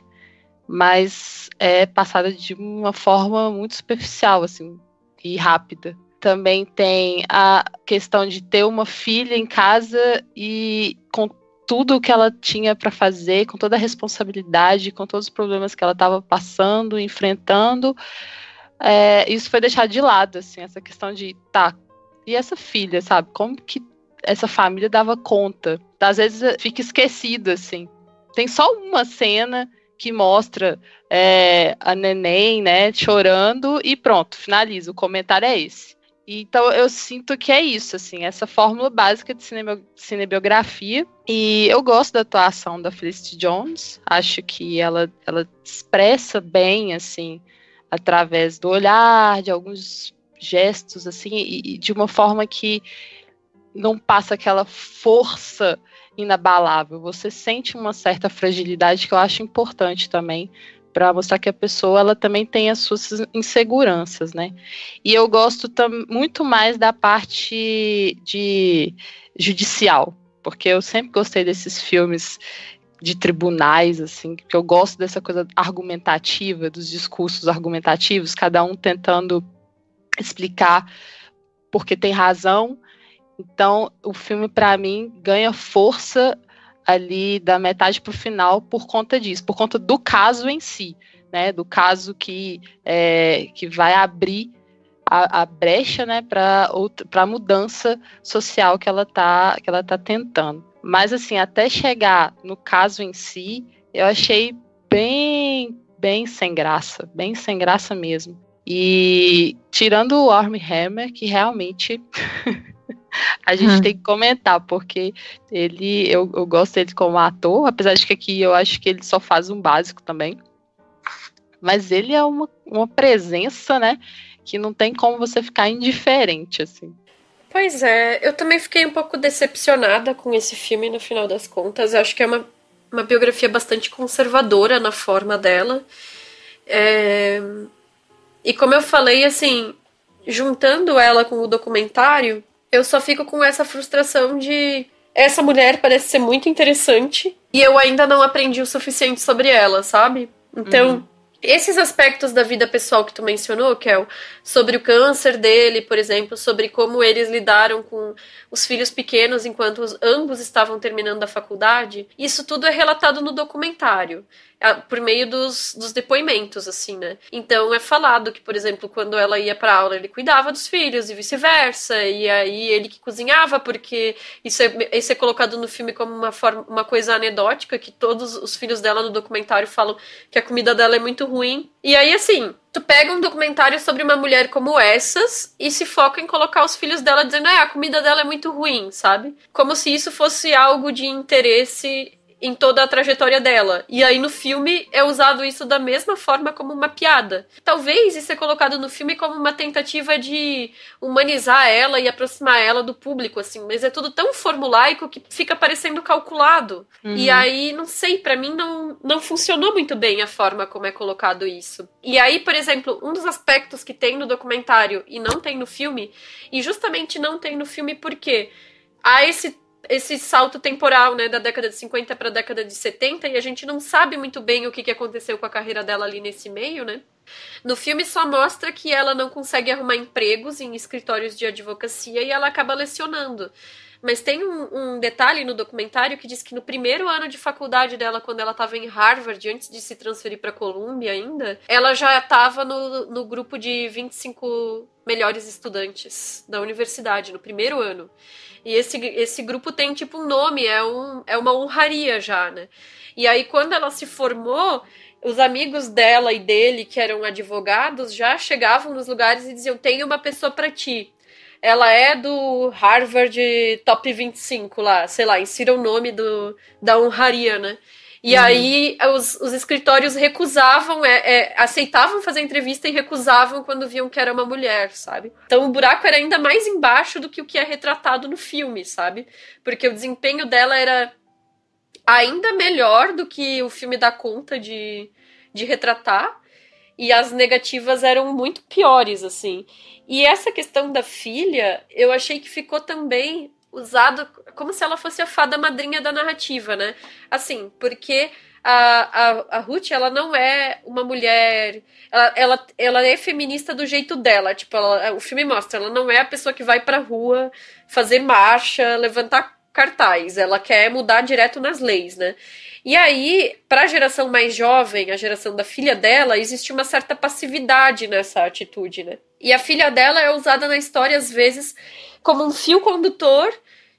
mas é passada de uma forma muito superficial, assim, e rápida. Também tem a questão de ter uma filha em casa e com tudo o que ela tinha para fazer, com toda a responsabilidade, com todos os problemas que ela estava passando, enfrentando, é, isso foi deixado de lado, assim, essa questão de, tá, e essa filha, sabe? Como que essa família dava conta? Às vezes eh, fica esquecido, assim. Tem só uma cena que mostra é, a neném, né, chorando e pronto, finaliza. O comentário é esse. Então eu sinto que é isso, assim, essa fórmula básica de cine cinebiografia. E eu gosto da atuação da Felicity Jones. Acho que ela, ela expressa bem, assim, através do olhar, de alguns gestos, assim, e, e de uma forma que não passa aquela força inabalável. Você sente uma certa fragilidade que eu acho importante também para mostrar que a pessoa ela também tem as suas inseguranças, né? E eu gosto muito mais da parte de judicial, porque eu sempre gostei desses filmes de tribunais, assim, que eu gosto dessa coisa argumentativa, dos discursos argumentativos, cada um tentando explicar porque tem razão. Então, o filme, para mim, ganha força ali da metade para o final por conta disso, por conta do caso em si, né? Do caso que, é, que vai abrir a, a brecha, né, para a mudança social que ela tá que ela tá tentando. Mas assim, até chegar no caso em si, eu achei bem bem sem graça, bem sem graça mesmo. E tirando o Orm Hammer, que realmente a gente hum. tem que comentar, porque ele eu, eu gosto dele como ator, apesar de que aqui eu acho que ele só faz um básico também. Mas ele é uma, uma presença, né? Que não tem como você ficar indiferente, assim. Pois é, eu também fiquei um pouco decepcionada com esse filme no final das contas. Eu acho que é uma, uma biografia bastante conservadora na forma dela. É, e como eu falei, assim, juntando ela com o documentário, eu só fico com essa frustração de essa mulher parece ser muito interessante e eu ainda não aprendi o suficiente sobre ela, sabe? Então, uhum. esses aspectos da vida pessoal que tu mencionou, Kel, sobre o câncer dele, por exemplo, sobre como eles lidaram com os filhos pequenos enquanto os, ambos estavam terminando a faculdade, isso tudo é relatado no documentário por meio dos, dos depoimentos, assim, né? Então é falado que, por exemplo, quando ela ia pra aula, ele cuidava dos filhos e vice-versa, e aí ele que cozinhava, porque isso é, isso é colocado no filme como uma, forma, uma coisa anedótica, que todos os filhos dela no documentário falam que a comida dela é muito ruim. E aí, assim, tu pega um documentário sobre uma mulher como essas e se foca em colocar os filhos dela dizendo, ah, a comida dela é muito ruim, sabe? Como se isso fosse algo de interesse em toda a trajetória dela. E aí no filme é usado isso da mesma forma como uma piada. Talvez isso é colocado no filme como uma tentativa de humanizar ela e aproximar ela do público, assim, mas é tudo tão formulaico que fica parecendo calculado. Uhum. E aí, não sei, para mim não, não funcionou muito bem a forma como é colocado isso. E aí, por exemplo, um dos aspectos que tem no documentário e não tem no filme, e justamente não tem no filme porque há esse esse salto temporal, né, da década de 50 para a década de 70 e a gente não sabe muito bem o que, que aconteceu com a carreira dela ali nesse meio, né? No filme só mostra que ela não consegue arrumar empregos em escritórios de advocacia e ela acaba lecionando. Mas tem um, um, detalhe no documentário que diz que no primeiro ano de faculdade dela, quando ela estava em Harvard, antes de se transferir para Columbia ainda, ela já estava no, no grupo de 25 melhores estudantes da universidade, no primeiro ano. E esse, esse grupo tem tipo um nome, é, um, é uma honraria já, né? E aí, quando ela se formou, os amigos dela e dele, que eram advogados, já chegavam nos lugares e diziam: Tenho uma pessoa para ti. Ela é do Harvard Top 25 lá, sei lá, insira o nome do, da honraria, né? E uhum. aí os, os, escritórios recusavam, é, é, aceitavam fazer entrevista e recusavam quando viam que era uma mulher, sabe? Então o buraco era ainda mais embaixo do que o que é retratado no filme, sabe? Porque o desempenho dela era ainda melhor do que o filme dá conta de, de retratar. E as negativas eram muito piores, assim. E essa questão da filha, eu achei que ficou também usado como se ela fosse a fada madrinha da narrativa, né? Assim, porque a, a, a Ruth, ela não é uma mulher. Ela, ela, ela é feminista do jeito dela. Tipo, ela, é, o filme mostra, ela não é a pessoa que vai pra rua fazer marcha, levantar cartaz. Ela quer mudar direto nas leis, né? E aí, para a geração mais jovem, a geração da filha dela, existe uma certa passividade nessa atitude, né? E a filha dela é usada na história, às vezes, como um fio condutor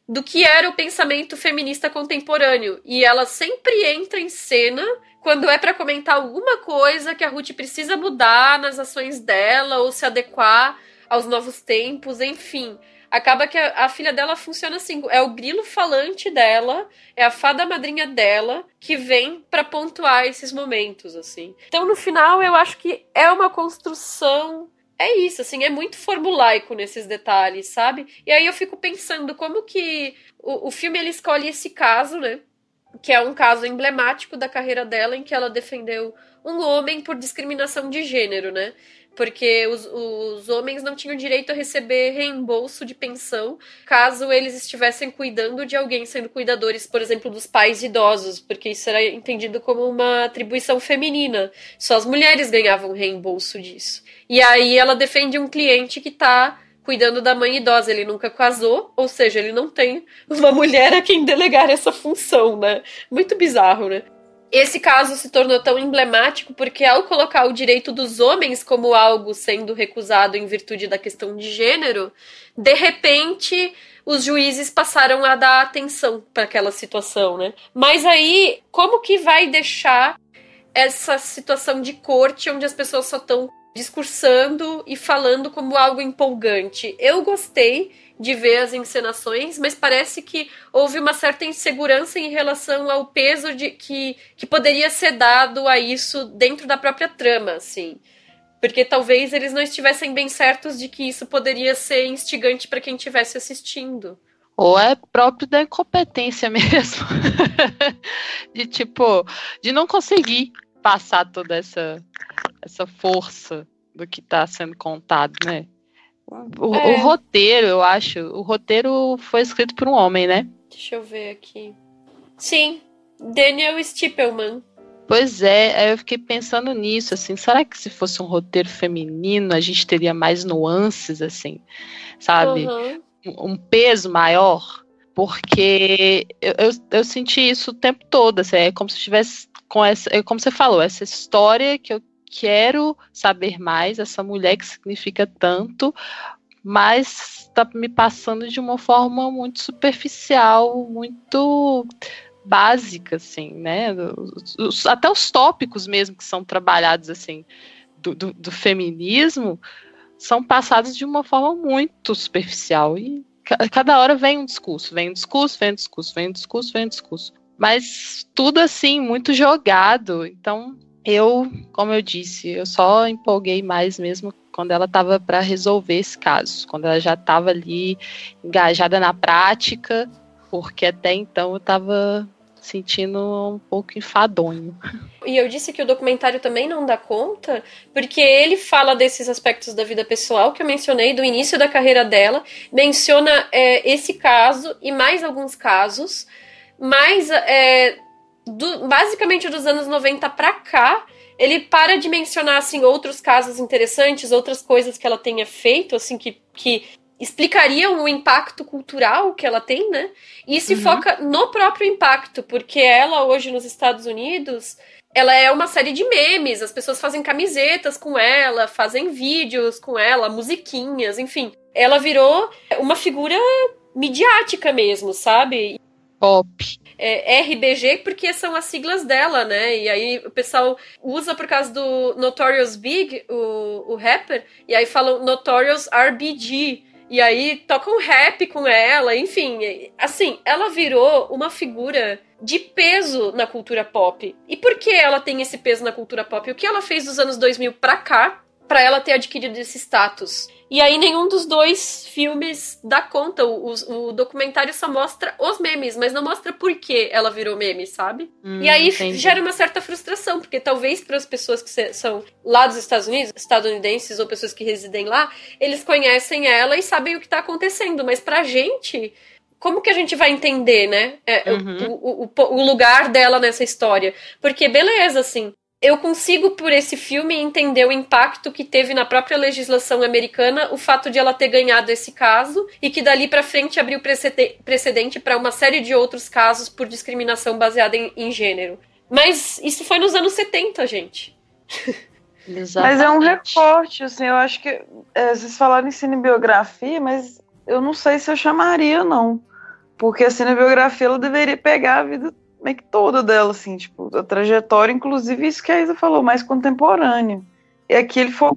do que era o pensamento feminista contemporâneo. E ela sempre entra em cena quando é para comentar alguma coisa que a Ruth precisa mudar nas ações dela ou se adequar aos novos tempos, enfim acaba que a, a, filha dela funciona assim: é o grilo falante dela, é a fada madrinha dela que vem para pontuar esses momentos, assim. Então, no final, eu acho que é uma construção. É isso, assim, é muito formulaico nesses detalhes, sabe? E aí eu fico pensando como que o, o filme ele escolhe esse caso, né? Que é um caso emblemático da carreira dela, em que ela defendeu um homem por discriminação de gênero, né? porque os, os homens não tinham direito a receber reembolso de pensão caso eles estivessem cuidando de alguém, sendo cuidadores, por exemplo, dos pais idosos, porque isso era entendido como uma atribuição feminina. Só as mulheres ganhavam reembolso disso. E aí ela defende um cliente que está cuidando da mãe idosa. Ele nunca casou, ou seja, ele não tem uma mulher a quem delegar essa função, né? Muito bizarro, né? Esse caso se tornou tão emblemático porque, ao colocar o direito dos homens como algo sendo recusado em virtude da questão de gênero, de repente os juízes passaram a dar atenção para aquela situação, né? Mas aí, como que vai deixar essa situação de corte onde as pessoas só estão discursando e falando como algo empolgante? Eu gostei de ver as encenações, mas parece que houve uma certa insegurança em relação ao peso de que, que poderia ser dado a isso dentro da própria trama, assim. Porque talvez eles não estivessem bem certos de que isso poderia ser instigante para quem estivesse assistindo. Ou é próprio da incompetência mesmo. de tipo, de não conseguir passar toda essa, essa força do que está sendo contado, né? O, é. o, roteiro, eu acho. O roteiro foi escrito por um homem, né? Deixa eu ver aqui. Sim, Daniel Stippelman. Pois é, eu fiquei pensando nisso, assim, será que se fosse um roteiro feminino a gente teria mais nuances, assim, sabe? Uhum. Um, peso maior? Porque eu, eu, eu, senti isso o tempo todo, assim, é como se tivesse com essa, é como você falou, essa história que eu quero saber mais, essa mulher que significa tanto, mas está me passando de uma forma muito superficial, muito básica, assim, né? Os, os, até os tópicos mesmo que são trabalhados, assim, do, do, do, feminismo, são passados de uma forma muito superficial. E cada hora vem um discurso, vem um discurso, vem um discurso, vem um discurso, vem um discurso. Mas tudo assim, muito jogado. Então, eu, como eu disse, eu só empolguei mais mesmo quando ela estava para resolver esse caso, quando ela já estava ali engajada na prática, porque até então eu estava sentindo um pouco enfadonho. E eu disse que o documentário também não dá conta, porque ele fala desses aspectos da vida pessoal que eu mencionei, do início da carreira dela, menciona é, esse caso e mais alguns casos, mas é, do, basicamente dos anos 90 para cá, ele para de mencionar assim outros casos interessantes, outras coisas que ela tenha feito, assim que, que explicariam o impacto cultural que ela tem, né? E se uhum. foca no próprio impacto, porque ela hoje nos Estados Unidos, ela é uma série de memes, as pessoas fazem camisetas com ela, fazem vídeos com ela, musiquinhas, enfim. Ela virou uma figura midiática mesmo, sabe? Pop. É, é RBG, porque são as siglas dela, né? E aí o pessoal usa por causa do Notorious Big, o, o rapper, e aí falam Notorious RBG. E aí tocam rap com ela, enfim. Assim, ela virou uma figura de peso na cultura pop. E por que ela tem esse peso na cultura pop? O que ela fez dos anos 2000 pra cá para ela ter adquirido esse status? E aí nenhum dos dois filmes dá conta. O, o, o, documentário só mostra os memes, mas não mostra por que ela virou meme, sabe? Hum, e aí entendi. gera uma certa frustração, porque talvez para as pessoas que são lá dos Estados Unidos, estadunidenses ou pessoas que residem lá, eles conhecem ela e sabem o que está acontecendo, mas pra gente como que a gente vai entender, né? É, é uhum. o, o, o, lugar dela nessa história. Porque, beleza, assim, eu consigo, por esse filme, entender o impacto que teve na própria legislação americana o fato de ela ter ganhado esse caso e que dali para frente abriu precedente para uma série de outros casos por discriminação baseada em, em, gênero. Mas isso foi nos anos 70, gente. Exatamente. Mas é um recorte, assim, eu acho que. É, vocês falaram em cinebiografia, mas eu não sei se eu chamaria, não. Porque a cinebiografia ela deveria pegar a vida meio que toda dela, assim, tipo, a trajetória, inclusive isso que a Isa falou, mais contemporânea. E aqui ele foi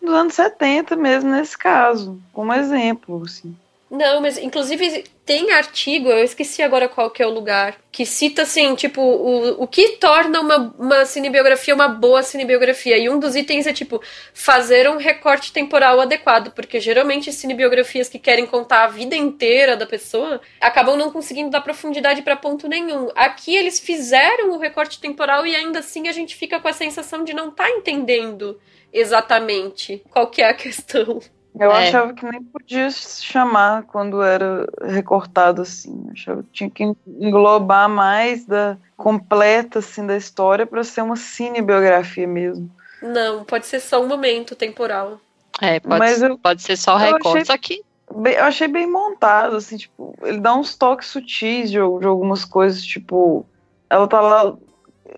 dos anos 70 mesmo, nesse caso, como exemplo, assim. Não, mas inclusive tem artigo, eu esqueci agora qual que é o lugar, que cita assim, tipo, o, o que torna uma, uma cinebiografia uma boa cinebiografia. E um dos itens é, tipo, fazer um recorte temporal adequado, porque geralmente cinebiografias que querem contar a vida inteira da pessoa acabam não conseguindo dar profundidade para ponto nenhum. Aqui eles fizeram o recorte temporal e ainda assim a gente fica com a sensação de não estar tá entendendo exatamente qual que é a questão. Eu é. achava que nem podia chamar quando era recortado assim. Eu achava que tinha que englobar mais da completa assim da história para ser uma cinebiografia mesmo. Não, pode ser só um momento temporal. É, pode, Mas eu, pode ser só o recorte. aqui. Bem, eu achei bem montado, assim, tipo, ele dá uns toques sutis de, de, algumas coisas, tipo, ela tá lá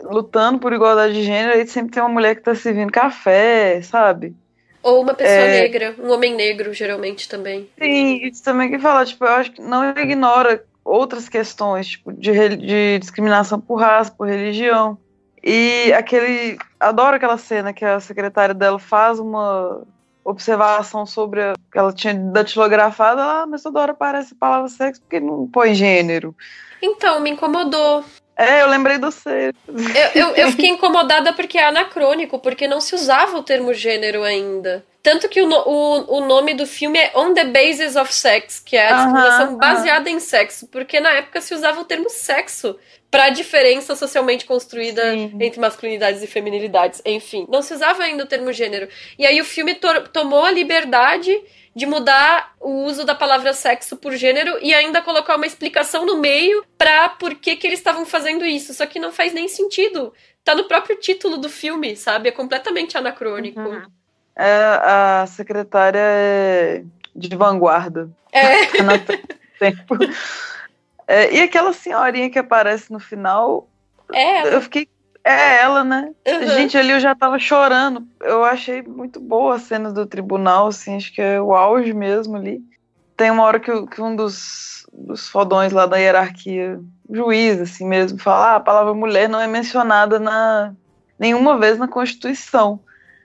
lutando por igualdade de gênero, aí sempre tem uma mulher que tá servindo café, sabe? Ou uma pessoa é... negra, um homem negro, geralmente também. Sim, isso também que falar, tipo, eu acho que não ignora outras questões, tipo, de, de discriminação por raça, por religião. E aquele. Adoro aquela cena que a secretária dela faz uma observação sobre a, que ela tinha datilografada, ah, mas toda hora aparece a palavra sexo porque não põe gênero. Então, me incomodou. É, eu lembrei do ser. Eu, eu, eu, fiquei incomodada porque é anacrônico, porque não se usava o termo gênero ainda. Tanto que o, o, o nome do filme é On the Basis of Sex, que é a discriminação uh -huh, baseada uh -huh. em sexo, porque na época se usava o termo sexo para a diferença socialmente construída Sim. entre masculinidades e feminilidades. Enfim, não se usava ainda o termo gênero. E aí o filme tomou a liberdade de mudar o uso da palavra sexo por gênero e ainda colocar uma explicação no meio pra por que, que eles estavam fazendo isso. Só que não faz nem sentido. Tá no próprio título do filme, sabe? É completamente anacrônico. Uhum. É a secretária é de vanguarda. É. tempo. É, e aquela senhorinha que aparece no final. É. Eu fiquei é ela, né? Uhum. Gente, ali eu já tava chorando. Eu achei muito boa a cena do tribunal, assim, acho que é o auge mesmo ali. Tem uma hora que, que um dos, dos fodões lá da hierarquia, juiz, assim mesmo, fala: ah, a palavra mulher não é mencionada na nenhuma vez na Constituição.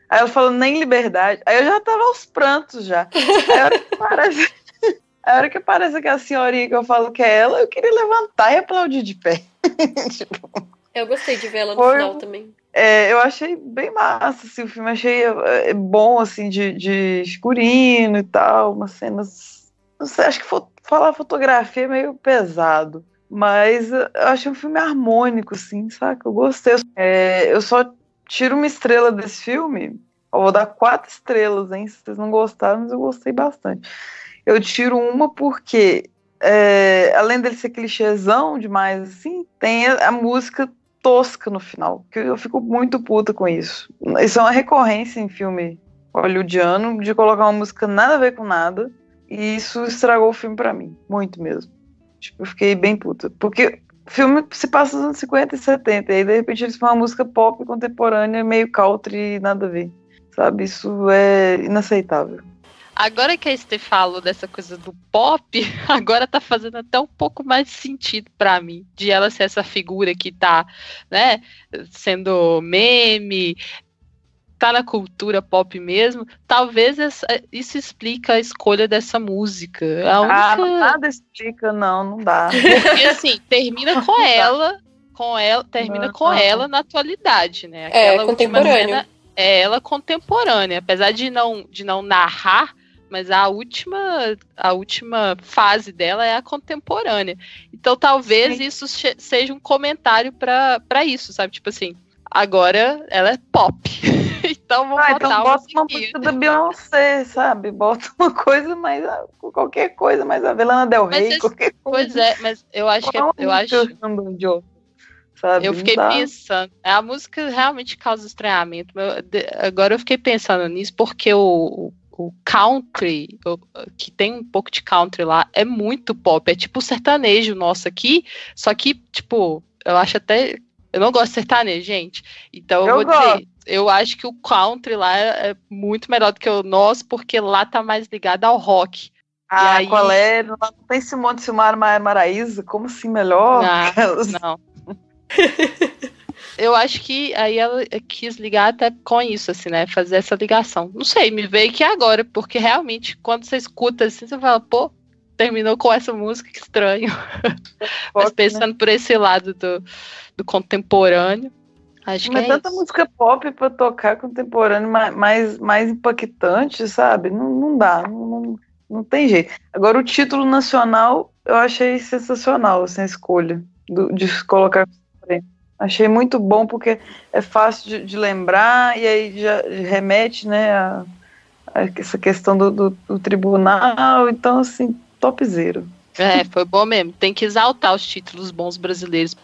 Aí ela falou, nem liberdade. Aí eu já tava aos prantos já. Aí a hora que parece, a hora que, parece que a senhorinha que eu falo que é ela, eu queria levantar e aplaudir de pé. tipo. Eu gostei de ver ela no Foi, final também. É, eu achei bem massa, assim, o filme achei é, bom, assim, de, de escurinho e tal, umas cenas. Não sei, acho que fo falar fotografia é meio pesado. Mas eh, eu achei um filme harmônico, assim, saca? Eu gostei. É, eu só tiro uma estrela desse filme. Eu vou dar quatro estrelas, hein? Se vocês não gostaram, mas eu gostei bastante. Eu tiro uma porque é, além dele ser clichêzão demais, assim, tem a, a, música tosca no final. Que eu fico muito puta com isso. Isso é uma recorrência em filme hollywoodiano de colocar uma música nada a ver com nada. E isso estragou o filme para mim, muito mesmo. Tipo, eu fiquei bem puta. Porque o filme se passa nos anos 50 e 70, e aí de repente eles fazem uma música pop contemporânea, meio country, nada a ver. Sabe? Isso é inaceitável. Agora que a Esther falou dessa coisa do pop, agora tá fazendo até um pouco mais sentido para mim, de ela ser essa figura que tá, né, sendo meme, tá na cultura pop mesmo. Talvez essa, isso explica a escolha dessa música. Ah, única... Ah, nada explica, não, não dá. Porque assim, termina com ela, com ela, termina com ela na atualidade, né? É, Aquela é, contemporânea é ela contemporânea, apesar de não de não narrar mas a última, a última fase dela é a contemporânea. Então talvez Sim. isso seja um comentário para isso, sabe? Tipo assim, agora ela é pop. então vamos ah, botar então bota uma música da Beyoncé, sabe? Bota uma coisa mais ah, qualquer coisa, mais a Velana Del Rey, mas qualquer coisa. Pois é, mas eu acho Qual que é, eu acho eu, sabe, eu fiquei pensando, é, a música realmente causa estranhamento. Agora eu fiquei pensando nisso porque o, o country, que tem um pouco de country lá, é muito pop. É tipo o sertanejo nosso aqui, só que, tipo, eu acho até. Eu não gosto de sertanejo, gente. Então eu, eu vou gosto. dizer, eu acho que o country lá é, é muito melhor do que o nosso, porque lá tá mais ligado ao rock. Ah, aí... qual é? Não tem esse monte de Maraíza? Como assim melhor? Não, não. eu acho que aí ela quis ligar até com isso, assim, né? Fazer essa ligação. Não sei, me veio que agora, porque realmente, quando você escuta assim, você fala, pô, terminou com essa música, que estranho. É Mas né? pensando né? por esse lado do, do contemporâneo. Acho Mas que é tanta isso. música pop para tocar contemporâneo mais, mais impactante, sabe? Não, não dá, não, não, tem jeito. Agora, o título nacional eu achei sensacional, sem assim, escolha, do, de colocar Achei muito bom porque é fácil de, de lembrar e aí já remete, né, a, a essa questão do, do, do, tribunal. Então, assim, topzero. É, foi bom mesmo. Tem que exaltar os títulos bons brasileiros.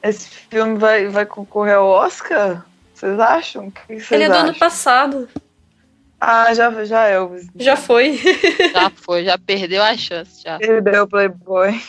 Esse filme vai, vai concorrer ao Oscar? Vocês acham? Que Ele é do ano passado. Ah, já, já é. Já foi. já foi, já perdeu a chance. Já. Perdeu o Playboy.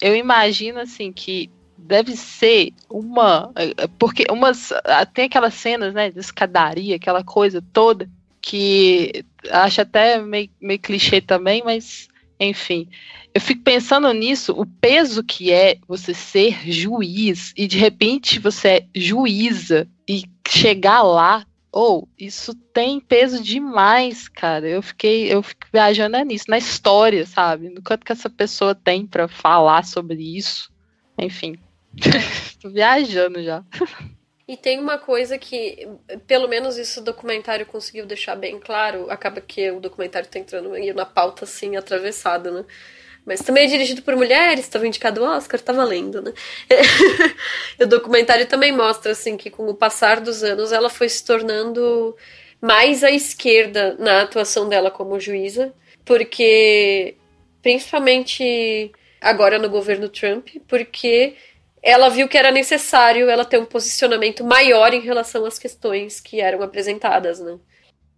Eu imagino, assim, que deve ser uma. É, porque umas. Ah, tem aquelas cenas, né? De escadaria, aquela coisa toda, que acho até meio, meio clichê também, mas enfim. Eu fico pensando nisso, o peso que é você ser juiz e de repente você é juíza e chegar lá, ou oh, isso tem peso demais, cara. Eu fiquei, eu fico viajando é nisso, na história, sabe? No quanto que essa pessoa tem para falar sobre isso. Enfim, Tô viajando já. E tem uma coisa que, pelo menos isso o documentário conseguiu deixar bem claro, acaba que o documentário tá entrando meio na pauta assim, atravessada, né? Mas também é dirigido por mulheres, estava indicado ao Oscar, tá valendo, né? o documentário também mostra assim que com o passar dos anos ela foi se tornando mais à esquerda na atuação dela como juíza, porque principalmente agora no governo Trump, porque ela viu que era necessário ela ter um posicionamento maior em relação às questões que eram apresentadas, né?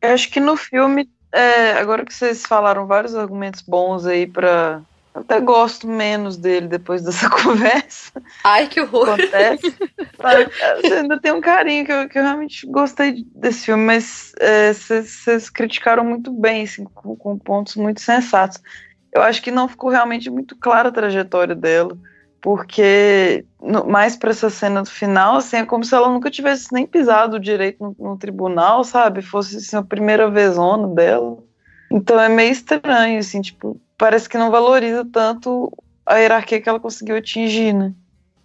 Eu acho que no filme, é, agora que vocês falaram vários argumentos bons aí para até gosto menos dele depois dessa conversa. Ai, que horror! Acontece. Assim, ainda tem um carinho que eu, que eu, realmente gostei desse filme, mas é, vocês é, criticaram muito bem, assim, com, com pontos muito sensatos. Eu acho que não ficou realmente muito clara a trajetória dela porque mais para essa cena do final, assim, é como se ela nunca tivesse nem pisado direito no, no tribunal, sabe? Fosse assim, a primeira vezona dela. Então é meio estranho, assim, tipo, parece que não valoriza tanto a hierarquia que ela conseguiu atingir, né?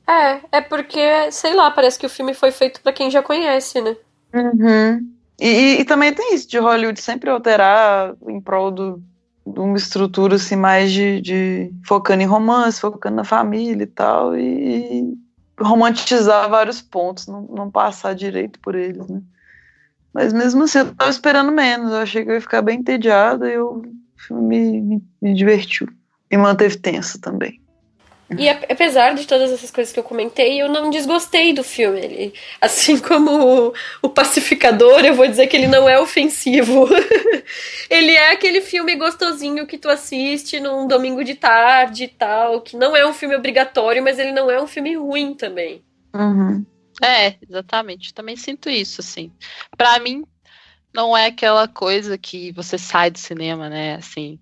É, é porque, sei lá, parece que o filme foi feito para quem já conhece, né? Uhum. E, e, e também tem isso de Hollywood sempre alterar em prol do, uma estrutura assim mais de, de, focando em romance, focando na família e tal, e romantizar vários pontos, não, não passar direito por eles, né? Mas mesmo assim, eu tava esperando menos, eu achei que eu ia ficar bem entediada e eu, o filme me, me, me divertiu. E manteve tenso também. E apesar de todas essas coisas que eu comentei, eu não desgostei do filme. Ele, assim como o, o Pacificador, eu vou dizer que ele não é ofensivo. ele é aquele filme gostosinho que tu assiste num domingo de tarde e tal, que não é um filme obrigatório, mas ele não é um filme ruim também. Uhum. É, exatamente. Também sinto isso, assim. Para mim, não é aquela coisa que você sai do cinema, né? Assim,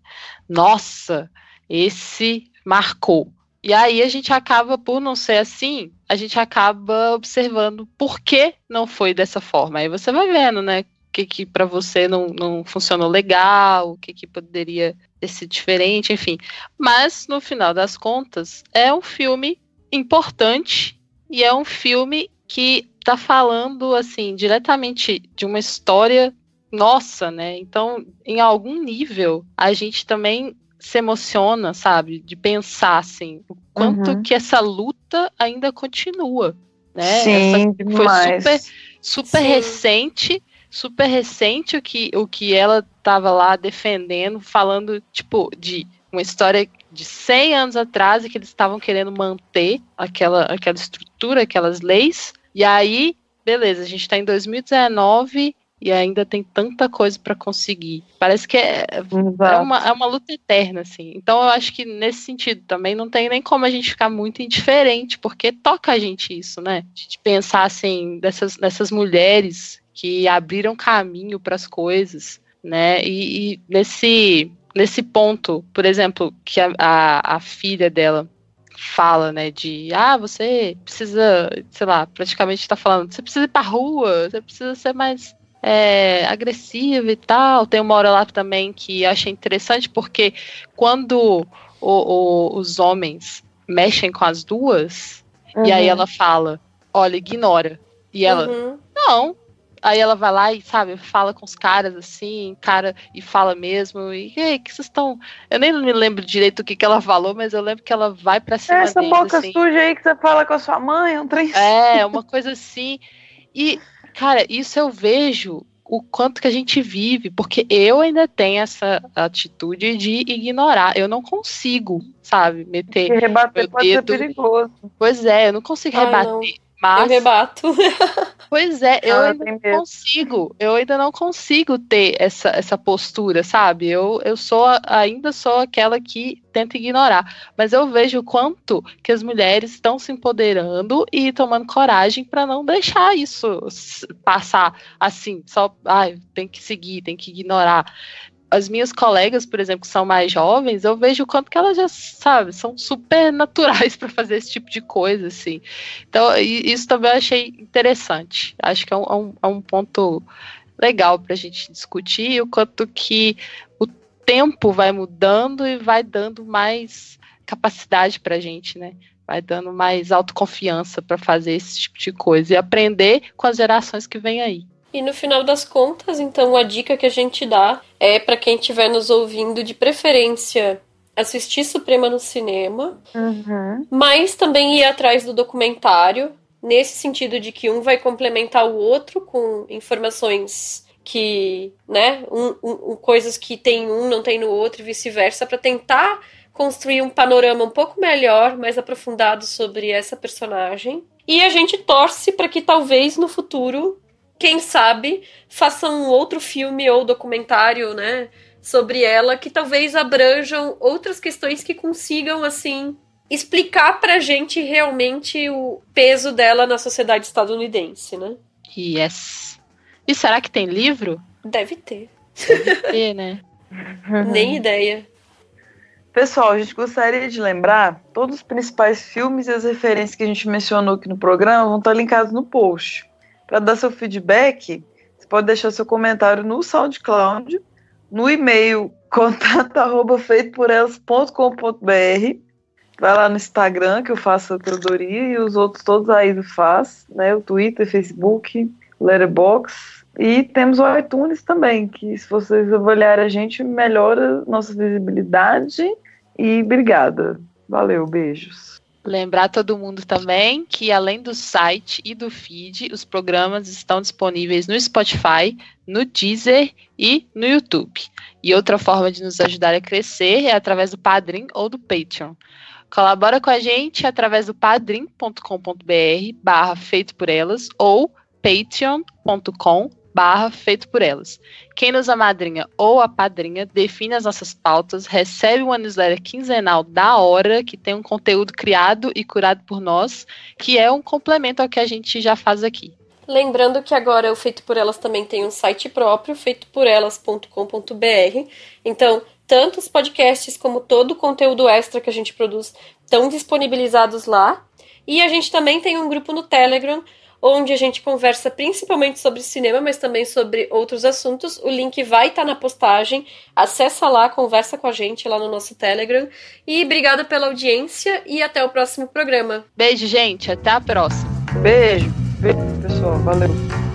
nossa, esse marcou e aí a gente acaba, por não ser assim, a gente acaba observando por que não foi dessa forma. Aí você vai vendo, né? O que, que para você não, não funcionou legal, o que, que poderia ter sido diferente, enfim. Mas, no final das contas, é um filme importante e é um filme que está falando, assim, diretamente de uma história nossa, né? Então, em algum nível, a gente também se emociona, sabe? De pensar assim, o quanto uhum. que essa luta ainda continua, né? Sim, essa foi demais. super, super Sim. recente, super recente o que, o que ela tava lá defendendo, falando tipo de uma história de 100 anos atrás e que eles estavam querendo manter aquela, aquela estrutura, aquelas leis. E aí, beleza, a gente está em 2019 e ainda tem tanta coisa para conseguir. Parece que é, é uma, é, uma, luta eterna, assim. Então eu acho que nesse sentido também não tem nem como a gente ficar muito indiferente, porque toca a gente isso, né? De pensar assim, dessas, dessas mulheres que abriram caminho para as coisas, né? E, e, nesse, nesse ponto, por exemplo, que a, a, a filha dela fala, né, de ah, você precisa, sei lá, praticamente está falando, você precisa ir pra rua, você precisa ser mais é, agressiva e tal. Tem uma hora lá também que eu achei interessante, porque quando o, o, os homens mexem com as duas, uhum. e aí uhum. ela fala, olha, ignora. E ela, uhum. não. Aí ela vai lá e, sabe, fala com os caras assim, cara, e fala mesmo. E ei, que vocês estão. Eu nem me lembro direito o que, que ela falou, mas eu lembro que ela vai pra cima. Essa deles, boca assim. suja aí que você fala com a sua mãe, é um trem. É, uma coisa assim. E Cara, isso eu vejo o quanto que a gente vive, porque eu ainda tenho essa atitude de ignorar. Eu não consigo, sabe, meter. E rebater meu pode dedo. ser perigoso. Pois é, eu não consigo ah, rebater. Não. Mas... Eu rebato. Pois é, eu ah, ainda não consigo. Eu ainda não consigo ter essa, essa postura, sabe? Eu, eu sou ainda sou aquela que tenta ignorar. Mas eu vejo o quanto que as mulheres estão se empoderando e tomando coragem para não deixar isso passar assim, só ai, tem que seguir, tem que ignorar as minhas colegas, por exemplo, que são mais jovens, eu vejo o quanto que elas já, sabe, são super naturais para fazer esse tipo de coisa, assim. Então, isso também eu achei interessante. Acho que é um, é um é ponto legal para a gente discutir o quanto que o tempo vai mudando e vai dando mais capacidade para a gente, né? Vai dando mais autoconfiança para fazer esse tipo de coisa e aprender com as gerações que vêm aí. E no final das contas, então, a dica que a gente dá é para quem estiver nos ouvindo, de preferência, assistir Suprema no cinema, uhum. mas também ir atrás do documentário, nesse sentido de que um vai complementar o outro com informações que, né, um, um, coisas que tem um não tem no outro e vice-versa, para tentar construir um panorama um pouco melhor, mais aprofundado sobre essa personagem. E a gente torce para que talvez no futuro quem sabe, faça um outro filme ou documentário, né? Sobre ela, que talvez abranjam outras questões que consigam, assim, explicar pra gente realmente o peso dela na sociedade estadunidense, né? Yes. E será que tem livro? Deve ter. Deve ter, né? Nem ideia. Pessoal, a gente gostaria de lembrar: todos os principais filmes e as referências que a gente mencionou aqui no programa vão estar linkados no post. Para dar seu feedback, você pode deixar seu comentário no SoundCloud, no e-mail contato@feitoporelas.com.br. Vai lá no Instagram que eu faço a curadoria e os outros todos aí do faz, né? O Twitter, Facebook, Letterbox e temos o iTunes também, que se vocês avaliarem a gente melhora nossa visibilidade e obrigada. Valeu, beijos. Lembrar todo mundo também que, além do site e do feed, os programas estão disponíveis no Spotify, no Deezer e no YouTube. E outra forma de nos ajudar a crescer é através do Padrim ou do Patreon. Colabora com a gente através do padrim.com.br barra feito por elas ou patreon.com barra feito por elas. Quem nos amadrinha ou a padrinha define as nossas pautas, recebe uma newsletter quinzenal da hora, que tem um conteúdo criado e curado por nós, que é um complemento ao que a gente já faz aqui. Lembrando que agora o Feito por Elas também tem um site próprio, feitoporelas.com.br. Então, tanto os podcasts como todo o conteúdo extra que a gente produz estão disponibilizados lá. E a gente também tem um grupo no Telegram onde a gente conversa principalmente sobre cinema, mas também sobre outros assuntos. O link vai estar tá na postagem. Acessa lá, conversa com a gente lá no nosso Telegram. E obrigada pela audiência e até o próximo programa. Beijo, gente. Até a próxima. Beijo. Beijo, pessoal. Valeu.